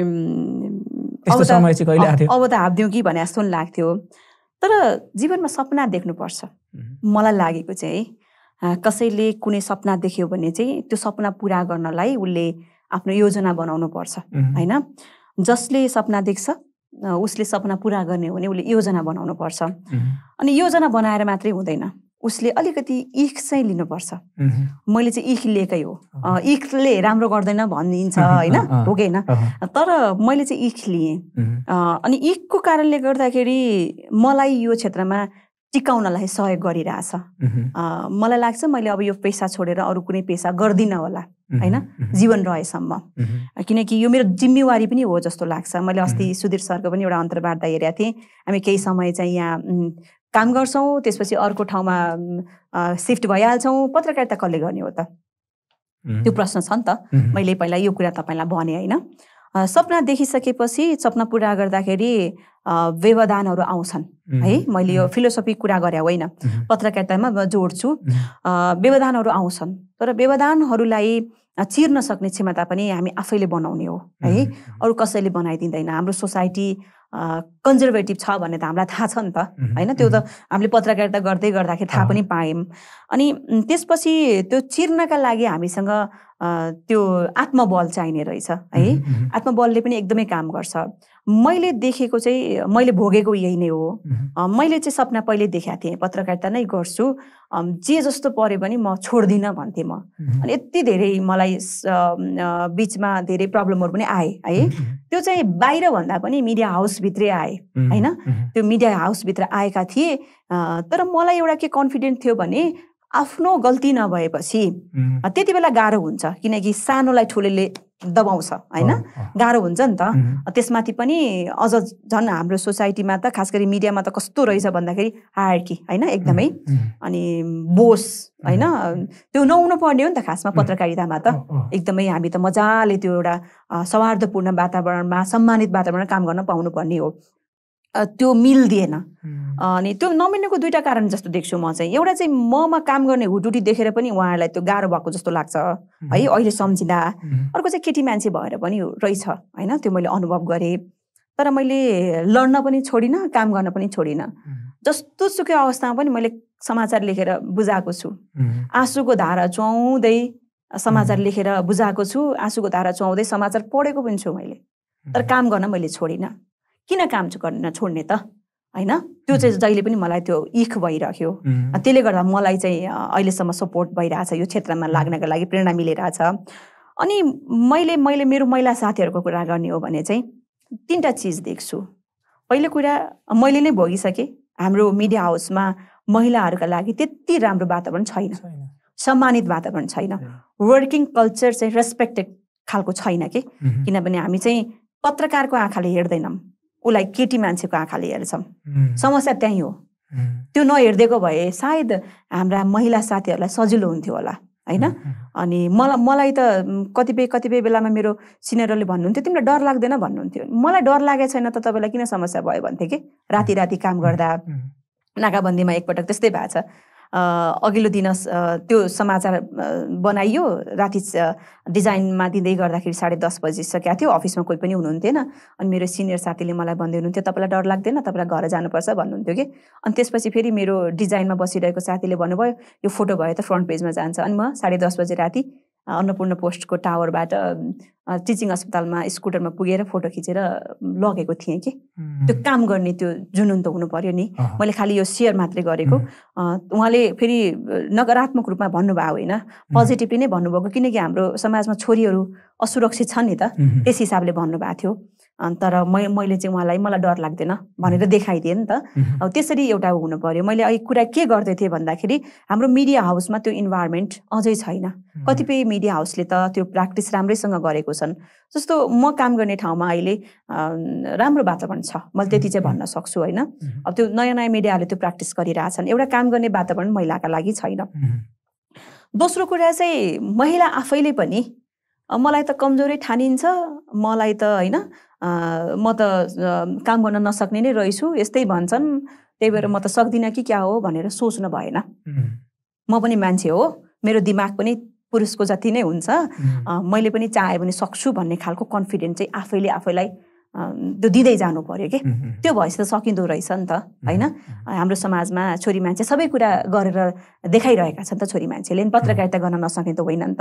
Speaker 2: अब त हापिदिउँ कि भने जस्तो लाग्थ्यो तर जीवनमा सपना देख्नुपर्छ मलाई लागेको चाहिँ कसैले कुनै सपना देख्यो भने चाहिँ त्यो सपना पुरा गर्नलाई उसले आफ्नो योजना बनाउनु पर्छ होइन जसले सपना देख्छ उसले सपना पुरा गर्ने हो भने उसले योजना बनाउनु पर्छ अनि योजना बनाएर मात्रै हुँदैन उसले अलिकति इख चाहिँ लिनुपर्छ मैले चाहिँ इख लिएकै हो इखले राम्रो गर्दैन भनिदिन्छ होइन होइन तर मैले चाहिँ इख लिएँ अनि इखको कारणले गर्दाखेरि मलाई यो क्षेत्रमा टिकाउनलाई सहयोग गरिरहेछ मलाई लाग्छ मैले अब यो पेसा छोडेर अरू कुनै पेसा गर्दिनँ होला होइन जीवन रहेसम्म किनकि यो मेरो जिम्मेवारी पनि हो जस्तो लाग्छ मैले अस्ति सुधीर सरको पनि एउटा अन्तर्वार्ता हेरेको थिएँ हामी केही समय चाहिँ यहाँ काम गर्छौँ त्यसपछि अर्को ठाउँमा सिफ्ट भइहाल्छौँ पत्रकारिता कसले गर्ने हो त त्यो प्रश्न छ नि त मैले पहिला यो कुरा तपाईँलाई भने होइन सपना देखिसकेपछि सपना पुरा गर्दाखेरि व्यवधानहरू आउँछन् है मैले यो फिलोसफी कुरा गरे होइन पत्रकारितामा जोड्छु व्यवधानहरू आउँछन् तर व्यवधानहरूलाई चिर्न सक्ने क्षमता पनि हामी आफैले बनाउने हो है अरू कसैले बनाइदिँदैन हाम्रो सोसाइटी कन्जर्भेटिभ छ भन्ने त हामीलाई थाहा छ नि त होइन त्यो त हामीले पत्रकारिता गर्दै गर्दाखेरि थाहा पनि पायौँ अनि त्यसपछि त्यो चिर्नका लागि हामीसँग त्यो आत्मबल चाहिने रहेछ है आत्मबलले पनि एकदमै काम गर्छ मैले देखेको चाहिँ मैले भोगेको यही नै हो मैले चाहिँ सपना पहिले देखाएको थिएँ पत्रकारिता नै गर्छु जे जस्तो पऱ्यो भने म छोड्दिनँ भन्थेँ म अनि यति धेरै मलाई बिचमा धेरै प्रब्लमहरू पनि आए है त्यो चाहिँ बाहिरभन्दा पनि मिडिया हाउसभित्रै आए होइन त्यो मिडिया हाउसभित्र आएका थिए तर मलाई एउटा के कन्फिडेन्ट थियो भने आफ्नो गल्ती नभएपछि त्यति बेला गाह्रो हुन्छ किनकि सानोलाई ठुलोले दबाउँछ होइन गाह्रो हुन्छ नि त त्यसमाथि पनि अझ झन् हाम्रो सोसाइटीमा त खास गरी मिडियामा त कस्तो रहेछ भन्दाखेरि हार्की होइन एकदमै अनि बोस होइन त्यो नहुनु पर्ने हो नि त खासमा पत्रकारितामा त एकदमै हामी त मजाले त्यो एउटा सौहार्दपूर्ण वातावरणमा सम्मानित वातावरणमा काम गर्न पाउनुपर्ने हो त्यो मिल्दिएन अनि त्यो नमिल्नेको दुइटा कारण जस्तो देख्छु म चाहिँ एउटा चाहिँ ममा काम गर्ने हुडुटी देखेर पनि उहाँहरूलाई त्यो गाह्रो भएको जस्तो लाग्छ है अहिले सम्झिँदा अर्को चाहिँ केटी मान्छे भएर पनि रहेछ होइन त्यो मैले अनुभव गरेँ तर मैले लड्न पनि छोडिनँ काम गर्न पनि छोडिनँ जस्तो सुकै अवस्थामा पनि मैले समाचार लेखेर बुझाएको छु आँसुको धारा चुहाउँदै समाचार लेखेर बुझाएको छु आँसुको धारा चुहाउँदै समाचार पढेको पनि छु मैले तर काम गर्न मैले छोडिनँ किन काम गर्न छोड्ने त होइन त्यो चाहिँ जहिले पनि मलाई त्यो इख भइरह्यो त्यसले गर्दा मलाई चाहिँ अहिलेसम्म सपोर्ट भइरहेछ यो क्षेत्रमा लाग्नको लागि प्रेरणा मिलिरहेछ अनि मैले मैले मेरो महिला साथीहरूको कुरा गर्ने हो भने चाहिँ तिनवटा चिज देख्छु पहिलो कुरा मैले नै भोगिसकेँ हाम्रो मिडिया हाउसमा महिलाहरूका लागि त्यति राम्रो वातावरण छैन सम्मानित वातावरण छैन वर्किङ कल्चर चाहिँ रेस्पेक्टेड खालको छैन कि किनभने हामी चाहिँ पत्रकारको आँखाले हेर्दैनौँ उसलाई केटी मान्छेको आँखाले हेर्छौँ समस्या त्यहीँ हो त्यो नहेरिदिएको भए सायद हाम्रा महिला साथीहरूलाई सजिलो हुन्थ्यो होला होइन अनि मलाई मलाई त कतिपय कतिपय बेलामा मेरो सिनियरहरूले भन्नुहुन्थ्यो तिमीलाई डर लाग्दैन भन्नुहुन्थ्यो मलाई डर लागेको छैन त तपाईँलाई किन समस्या भयो भन्थ्यो कि राति राति काम गर्दा नाकाबन्दीमा एकपटक त्यस्तै भएको छ अघिल्लो दिन त्यो समाचार बनाइयो राति डिजाइनमा दिँदै गर्दाखेरि साढे दस बजिसकेको थियो अफिसमा कोही पनि हुनुहुन्थेन अनि मेरो सिनियर साथीले मलाई भन्दै हुनुहुन्थ्यो तपाईँलाई डर लाग्दैन तपाईँलाई घर जानुपर्छ भन्नुहुन्थ्यो कि अनि त्यसपछि फेरि मेरो डिजाइनमा बसिरहेको साथीले भन्नुभयो यो फोटो भयो त फ्रन्ट पेजमा जान्छ अनि म साढे दस बजे राति अन्नपूर्ण पोस्टको टावरबाट टिचिङ अस्पतालमा स्कुटरमा पुगेर फोटो खिचेर लगेको थिएँ कि त्यो काम गर्ने त्यो जुनुन त हुनु पर्यो नि मैले खालि यो सेयर मात्रै गरेको उहाँले फेरि नकारात्मक रूपमा भन्नुभयो होइन पोजिटिभली नै भन्नुभएको किनकि हाम्रो समाजमा छोरीहरू असुरक्षित छन् नि त त्यस हिसाबले भन्नुभएको थियो तर मै मैले चाहिँ उहाँलाई मलाई डर लाग्दैन भनेर देखाइदिएँ नि त अब त्यसरी एउटा हुनु पऱ्यो मैले अहिले कुरा के गर्दै थिएँ भन्दाखेरि हाम्रो मिडिया हाउसमा त्यो इन्भाइरोमेन्ट अझै छैन कतिपय मिडिया हाउसले त त्यो प्र्याक्टिस राम्रैसँग गरेको छन् जस्तो म काम गर्ने ठाउँमा अहिले राम्रो वातावरण छ मैले त्यति चाहिँ भन्न सक्छु होइन अब त्यो नयाँ नयाँ मिडियाहरूले त्यो प्र्याक्टिस गरिरहेछन् एउटा काम गर्ने वातावरण महिलाका लागि छैन दोस्रो कुरा चाहिँ महिला आफैले पनि मलाई त कमजोरै ठानिन्छ मलाई त होइन म त काम गर्न नसक्ने नै रहेछु यस्तै भन्छन् त्यही भएर म त सक्दिनँ कि क्या हो भनेर सोच्नु भएन
Speaker 3: म
Speaker 2: पनि मान्छे हो मेरो दिमाग पनि पुरुषको जति नै हुन्छ मैले पनि चाहे भने सक्छु भन्ने खालको कन्फिडेन्स चाहिँ आफैले आफैलाई त्यो दिँदै जानु पर्यो कि त्यो भएपछि त सकिँदो रहेछ नि त होइन हाम्रो समाजमा छोरी मान्छे सबै कुरा गरेर देखाइरहेका छन् त छोरी मान्छेले पत्रकारिता गर्न नसक्ने त होइन नि त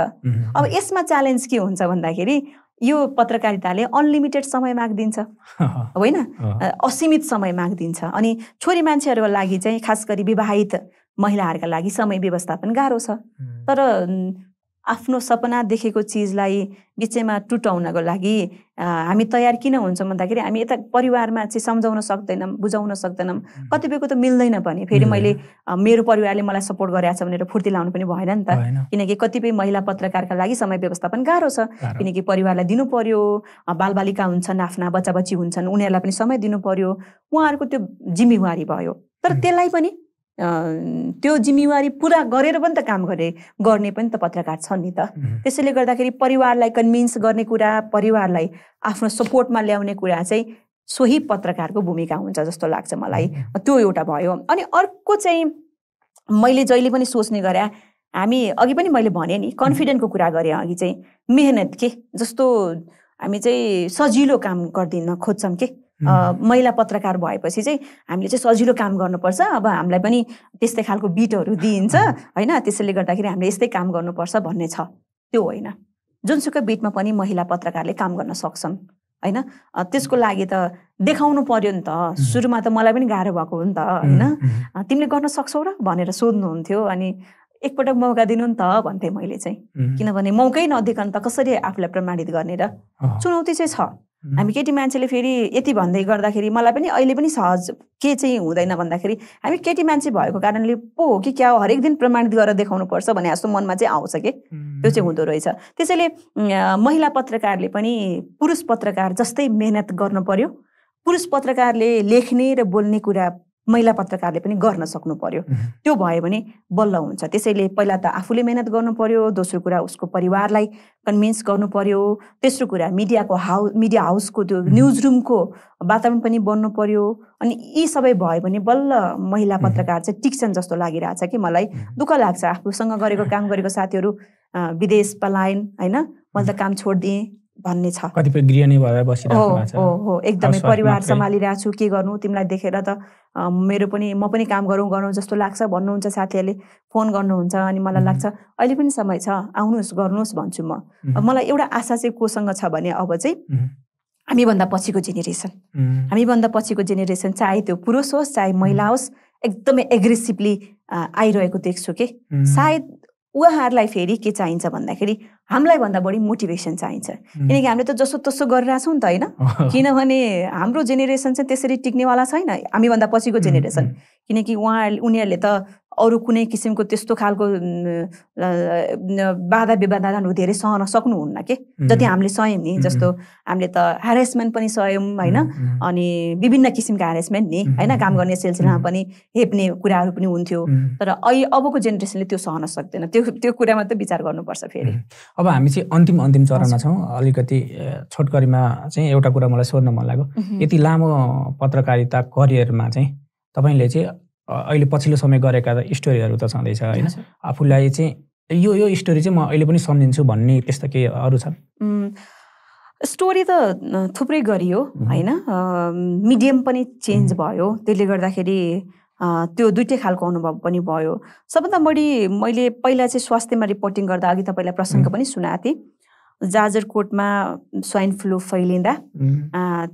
Speaker 2: अब यसमा च्यालेन्ज के हुन्छ भन्दाखेरि यो पत्रकारिताले अनलिमिटेड समय मागिदिन्छ होइन असीमित समय मागिदिन्छ अनि छोरी मान्छेहरूको लागि चाहिँ खास गरी विवाहित महिलाहरूका लागि समय व्यवस्थापन गाह्रो छ तर आफ्नो सपना देखेको चिजलाई बिचैमा टुटाउनको लागि हामी तयार किन हुन्छौँ भन्दाखेरि हामी यता परिवारमा चाहिँ सम्झाउन सक्दैनौँ बुझाउन सक्दैनौँ कतिपयको त मिल्दैन पनि फेरि मैले मेरो परिवारले मलाई सपोर्ट गरेको छ भनेर फुर्ती लाउनु पनि भएन नि त किनकि कतिपय महिला पत्रकारका लागि समय व्यवस्थापन गाह्रो छ किनकि परिवारलाई दिनु पर्यो बालबालिका हुन्छन् आफ्ना बच्चा बच्ची हुन्छन् उनीहरूलाई पनि समय दिनु पर्यो उहाँहरूको त्यो जिम्मेवारी भयो तर त्यसलाई पनि त्यो जिम्मेवारी पुरा गरेर पनि त काम गरे गर्ने पनि त पत्रकार छन् नि त त्यसैले गर्दाखेरि परिवारलाई कन्भिन्स गर्ने कुरा परिवारलाई आफ्नो सपोर्टमा ल्याउने कुरा चाहिँ सोही पत्रकारको भूमिका हुन्छ जस्तो लाग्छ मलाई त्यो एउटा भयो अनि अर्को चाहिँ मैले जहिले पनि सोच्ने गरे हामी अघि पनि मैले भने नि कन्फिडेन्टको कुरा गरेँ अघि चाहिँ मेहनत के जस्तो हामी चाहिँ सजिलो काम गरिदिन खोज्छौँ के महिला पत्रकार भएपछि चाहिँ हामीले चाहिँ सजिलो काम गर्नुपर्छ अब हामीलाई पनि त्यस्तै खालको बिटहरू दिइन्छ होइन त्यसैले गर्दाखेरि हामीले यस्तै काम गर्नुपर्छ भन्ने छ त्यो होइन जुनसुकै बिटमा पनि महिला पत्रकारले काम गर्न सक्छन् होइन त्यसको लागि त देखाउनु पर्यो नि त सुरुमा त मलाई पनि गाह्रो भएको हो नि त होइन तिमीले गर्न सक्छौ र भनेर सोध्नुहुन्थ्यो अनि एकपटक मौका दिनु नि त भन्थेँ मैले चाहिँ किनभने मौकै नदिकन त कसरी आफूलाई प्रमाणित गर्ने र चुनौती चाहिँ छ हामी केटी मान्छेले फेरि यति भन्दै गर्दाखेरि मलाई पनि अहिले पनि सहज के चाहिँ हुँदैन भन्दाखेरि हामी केटी मान्छे भएको कारणले पो हो कि क्या हो हरेक दिन प्रमाणित गरेर देखाउनुपर्छ भने जस्तो मनमा चाहिँ आउँछ कि त्यो चाहिँ हुँदो रहेछ त्यसैले महिला पत्रकारले पनि पुरुष पत्रकार जस्तै मेहनत गर्नु पर्यो पुरुष पत्रकारले लेख्ने र बोल्ने कुरा महिला पत्रकारले पनि गर्न सक्नु पर्यो त्यो भयो भने बल्ल हुन्छ त्यसैले पहिला त आफूले मेहनत गर्नु पर्यो दोस्रो कुरा उसको परिवारलाई कन्भिन्स गर्नु पर्यो तेस्रो कुरा मिडियाको हाउ मिडिया हाउसको त्यो न्युज रुमको वातावरण पनि बन्नु पर्यो अनि यी सबै भयो भने बल्ल महिला पत्रकार चाहिँ टिक्छन् जस्तो लागिरहेछ कि मलाई दुःख लाग्छ आफूसँग गरेको काम गरेको साथीहरू विदेश पलायन होइन मैले त काम छोडिदिएँ भन्ने छ
Speaker 1: कतिपय गृहणी भएर बसिरहेको हो हो एकदमै परिवार सम्हालिरहेको
Speaker 2: छु के गर्नु तिमीलाई देखेर त मेरो पनि म पनि काम गरौँ गरौँ जस्तो लाग्छ भन्नुहुन्छ साथीहरूले फोन गर्नुहुन्छ अनि मलाई लाग्छ अहिले पनि समय छ आउनुहोस् गर्नुहोस् भन्छु म मलाई एउटा आशा चाहिँ कोसँग छ भने अब चाहिँ हामीभन्दा पछिको जेनेरेसन हामीभन्दा पछिको जेनेरेसन चाहे त्यो पुरुष होस् चाहे महिला होस् एकदमै एग्रेसिभली आइरहेको देख्छु कि सायद उहाँहरूलाई फेरि के चाहिन्छ भन्दाखेरि हामीलाई भन्दा बढी मोटिभेसन चाहिन्छ किनकि हामीले त जसो तसो गरिरहेछौँ नि त होइन किनभने हाम्रो जेनेरेसन चाहिँ त्यसरी टिक्नेवाला छैन हामीभन्दा पछिको जेनेरेसन किनकि उहाँ उनीहरूले त अरू कुनै किसिमको त्यस्तो खालको बाधा विवादहरू धेरै सहन सक्नुहुन्न के जति हामीले सयौँ नि जस्तो हामीले त हेरेसमेन्ट पनि सयौँ होइन अनि विभिन्न किसिमको हेरेसमेन्ट नि होइन काम गर्ने सिलसिलामा पनि हेप्ने कुराहरू पनि हुन्थ्यो तर अहिले अबको जेनेरेसनले त्यो सहन सक्दैन त्यो त्यो कुरामा त विचार गर्नुपर्छ
Speaker 1: फेरि अब हामी चाहिँ अन्तिम अन्तिम चरणमा छौँ अलिकति छोटकरीमा चाहिँ एउटा कुरा मलाई सोध्न मन लाग्यो यति लामो पत्रकारिता करियरमा चाहिँ तपाईँले चाहिँ अहिले पछिल्लो समय गरेका स्टोरीहरू त छँदैछ होइन आफूलाई चाहिँ यो यो स्टोरी चाहिँ म अहिले पनि सम्झिन्छु भन्ने त्यस्तो केही अरू छ
Speaker 2: स्टोरी त थुप्रै गरियो होइन मिडियम पनि चेन्ज भयो त्यसले गर्दाखेरि त्यो दुइटै खालको अनुभव पनि भयो सबभन्दा बढी मैले पहिला चाहिँ स्वास्थ्यमा रिपोर्टिङ गर्दा अघि तपाईँलाई प्रसङ्ग पनि सुनाएको थिएँ जाजरकोटमा स्वाइन फ्लू फैलिँदा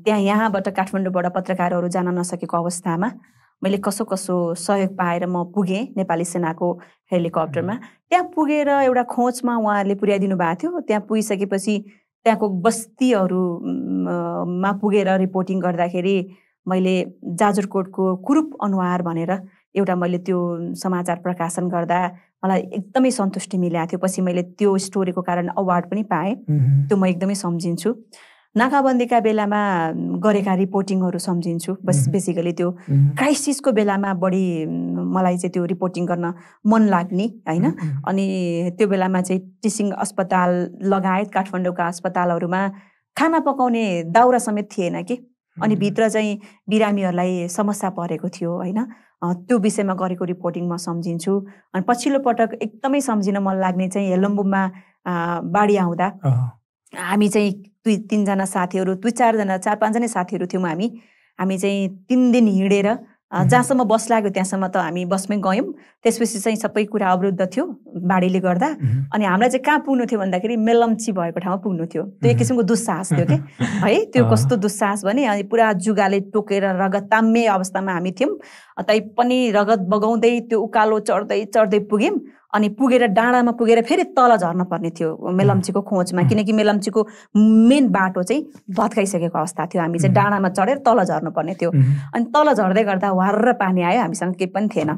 Speaker 2: त्यहाँ यहाँबाट काठमाडौँबाट पत्रकारहरू जान नसकेको अवस्थामा मैले कसो कसो सहयोग पाएर म पुगेँ नेपाली सेनाको हेलिकप्टरमा त्यहाँ पुगेर एउटा खोजमा उहाँहरूले पुर्याइदिनु भएको थियो त्यहाँ पुगिसकेपछि त्यहाँको बस्तीहरूमा पुगेर रिपोर्टिङ गर्दाखेरि मैले जाजरकोटको कुरूप अनुहार भनेर एउटा मैले त्यो समाचार प्रकाशन गर्दा मलाई एकदमै सन्तुष्टि मिलेको थियो पछि मैले त्यो स्टोरीको कारण अवार्ड पनि पाएँ त्यो म एकदमै सम्झिन्छु नाकाबन्दीका बेलामा गरेका रिपोर्टिङहरू सम्झिन्छु बस बेसिकली त्यो क्राइसिसको बेलामा बढी मलाई चाहिँ त्यो रिपोर्टिङ गर्न मन लाग्ने होइन अनि त्यो बेलामा चाहिँ टिसिङ अस्पताल लगायत काठमाडौँका अस्पतालहरूमा खाना पकाउने दाउरा समेत थिएन कि अनि भित्र चाहिँ बिरामीहरूलाई समस्या परेको थियो होइन त्यो विषयमा गरेको रिपोर्टिङ म सम्झिन्छु अनि पछिल्लो पटक एकदमै सम्झिन मन लाग्ने चाहिँ हेलम्बुमा बाढी आउँदा हामी चाहिँ दुई तिनजना साथीहरू दुई चारजना चार पाँचजना साथीहरू थियौँ हामी हामी चाहिँ तिन दिन हिँडेर जहाँसम्म बस लाग्यो त्यहाँसम्म त हामी बसमै गयौँ त्यसपछि चाहिँ सबै कुरा अवरुद्ध थियो बाढीले गर्दा अनि हामीलाई चाहिँ कहाँ पुग्नु थियो भन्दाखेरि मेलम्ची भएको ठाउँमा पुग्नु थियो त्यो एक किसिमको दुस्साहस थियो कि है त्यो कस्तो दुस्साहस भने अनि पुरा जुगाले टोकेर रगत ताम्मे अवस्थामा हामी थियौँ तै पनि रगत बगाउँदै त्यो उकालो चढ्दै चढ्दै पुग्यौँ अनि पुगेर डाँडामा पुगेर फेरि तल झर्न पर्ने थियो मेलम्चीको खोजमा किनकि मेलम्चीको मेन बाटो चाहिँ भत्काइसकेको अवस्था थियो हामी चाहिँ डाँडामा चढेर तल झर्नु पर्ने थियो अनि तल झर्दै गर्दा वार पानी आयो हामीसँग केही पनि थिएन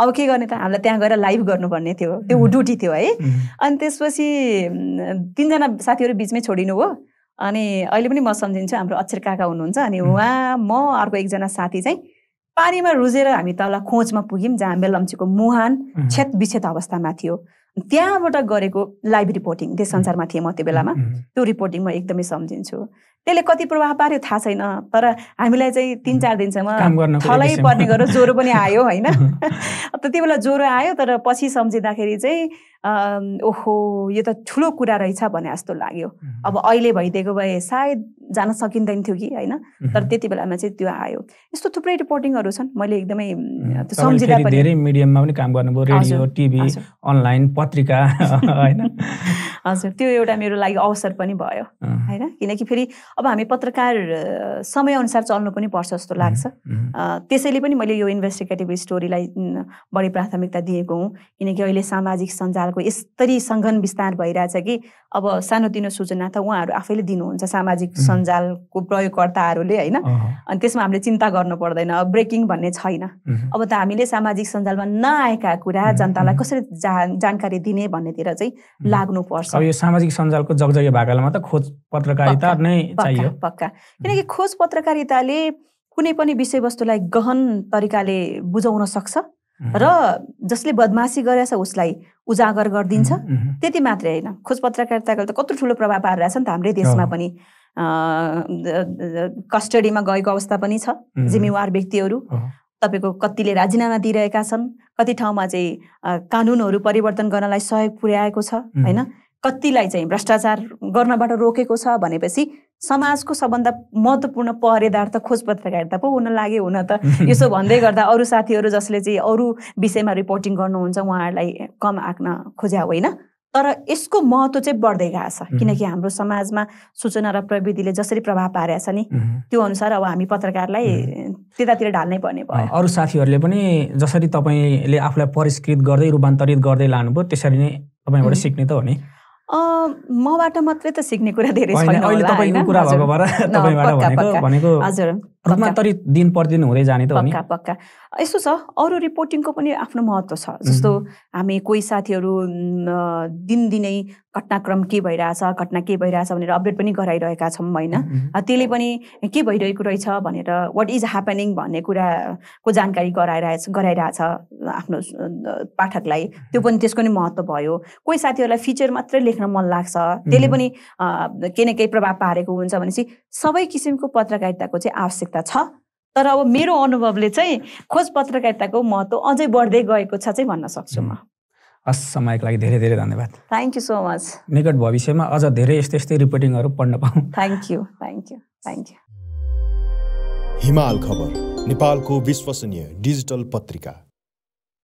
Speaker 2: अब के गर्ने त हामीलाई त्यहाँ गएर लाइभ गर्नुपर्ने थियो त्यो ड्युटी थियो है अनि त्यसपछि तिनजना साथीहरू बिचमै छोडिनु हो अनि अहिले पनि म सम्झिन्छु हाम्रो अक्षर काका हुनुहुन्छ अनि उहाँ म अर्को एकजना साथी चाहिँ पानीमा रुजेर हामी तल खोजमा पुग्यौँ जहाँ बेलम्चीको मुहान क्षत विक्षेत अवस्थामा थियो त्यहाँबाट गरेको लाइभ रिपोर्टिङ देश संसारमा थिएँ म त्यो बेलामा त्यो रिपोर्टिङ म एकदमै सम्झिन्छु त्यसले कति प्रभाव पार्यो थाहा छैन तर हामीलाई चाहिँ तिन चार दिनसम्म थलै पर्ने गरेर ज्वरो पनि आयो होइन त्यति बेला ज्वरो आयो तर पछि सम्झिँदाखेरि चाहिँ ओहो यो त ठुलो कुरा रहेछ भने जस्तो लाग्यो अब अहिले भइदिएको भए सायद जान सकिँदैन थियो कि होइन तर त्यति बेलामा चाहिँ त्यो आयो यस्तो थुप्रै रिपोर्टिङहरू छन् मैले एकदमै सम्झिँदा पनि धेरै
Speaker 1: मिडियममा पनि काम गर्नुभयो रेडियो टिभी अनलाइन पत्रिका होइन
Speaker 2: हजुर त्यो एउटा मेरो लागि अवसर पनि भयो होइन किनकि फेरि अब हामी पत्रकार समयअनुसार चल्नु पनि पर्छ जस्तो लाग्छ त्यसैले पनि मैले यो इन्भेस्टिगेटिभ स्टोरीलाई बढी प्राथमिकता दिएको हुँ किनकि अहिले सामाजिक सञ्जाल नेपालको यस्तरी सङ्घन विस्तार भइरहेछ कि अब सानोतिनो सूचना त उहाँहरू आफैले दिनुहुन्छ सामाजिक सञ्जालको प्रयोगकर्ताहरूले होइन अनि त्यसमा हामीले चिन्ता गर्नु पर्दैन ब्रेकिङ भन्ने छैन अब त हामीले सामाजिक सञ्जालमा नआएका कुरा जनतालाई कसरी जा जानकारी दिने भन्नेतिर चाहिँ लाग्नुपर्छ अब यो
Speaker 1: सामाजिक सञ्जालको जगजगे भएकालाई त खोज पत्रकारिता नै चाहियो
Speaker 2: पक्का किनकि खोज पत्रकारिताले कुनै पनि विषयवस्तुलाई गहन तरिकाले बुझाउन सक्छ र जसले बदमासी गरेछ उसलाई उजागर गरिदिन्छ त्यति मात्रै होइन खोज पत्रकारिताको त कत्रो ठुलो प्रभाव पारिरहेछ नि त हाम्रै देशमा पनि कस्टडीमा गएको अवस्था पनि छ जिम्मेवार व्यक्तिहरू तपाईँको कतिले राजीनामा दिइरहेका छन् कति ठाउँमा चाहिँ कानुनहरू परिवर्तन गर्नलाई सहयोग पुर्याएको छ होइन कतिलाई चाहिँ भ्रष्टाचार गर्नबाट रोकेको छ भनेपछि समाजको सबभन्दा महत्त्वपूर्ण पहरेदार त खोज पत्रकारिता पो हुन लाग्यो हुन त यसो भन्दै गर्दा अरू साथीहरू जसले चाहिँ अरू विषयमा रिपोर्टिङ गर्नुहुन्छ उहाँहरूलाई कम आँक्न खोज्या होइन तर यसको महत्त्व चाहिँ बढ्दै गएको छ किनकि हाम्रो समाजमा सूचना र प्रविधिले जसरी प्रभाव पारेको छ नि त्यो अनुसार अब हामी पत्रकारलाई त्यतातिर ढाल्नै पर्ने भयो
Speaker 1: अरू साथीहरूले पनि जसरी तपाईँले आफूलाई परिष्कृत गर्दै रूपान्तरित गर्दै लानुभयो त्यसरी नै तपाईँबाट सिक्ने त हो नि
Speaker 2: मबाट मात्रै त सिक्ने कुरा धेरै छैन अहिले तपाईँको कुरा भएको भएर भनेको भनेको रूपान्तरित
Speaker 1: दिन प्रतिदिन हुँदै जाने त पक्का
Speaker 2: पक्का यस्तो छ अरू रिपोर्टिङको पनि आफ्नो महत्त्व छ जस्तो हामी कोही साथीहरू दिनदिनै घटनाक्रम के भइरहेछ घटना के भइरहेछ भनेर अपडेट पनि गराइरहेका छौँ होइन त्यसले पनि के भइरहेको रहेछ भनेर वाट इज ह्यापनिङ भन्ने कुराको जानकारी गराइरहेछ गराइरहेछ आफ्नो पाठकलाई त्यो पनि त्यसको नि महत्त्व भयो कोही साथीहरूलाई फिचर मात्रै लेख्न मन लाग्छ त्यसले पनि केही न केही प्रभाव पारेको हुन्छ भनेपछि सबै किसिमको पत्रकारिताको चाहिँ आवश्यकता छ तर अब मेरो अनुभवले चाहिँ खोज पत्रकारिताको महत्त्व अझै बढ्दै गएको छ चाहिँ भन्न सक्छु म
Speaker 1: हस् समयको लागि धेरै धेरै धन्यवाद थ्याङ्क यू सो मच निकट भविष्यमा अझ धेरै यस्तै यस्तै रिपोर्टिङहरू पढ्न पाऊँ
Speaker 2: thank you thank you
Speaker 1: thank you Himal Khabar नेपालको विश्वसनीय डिजिटल पत्रिका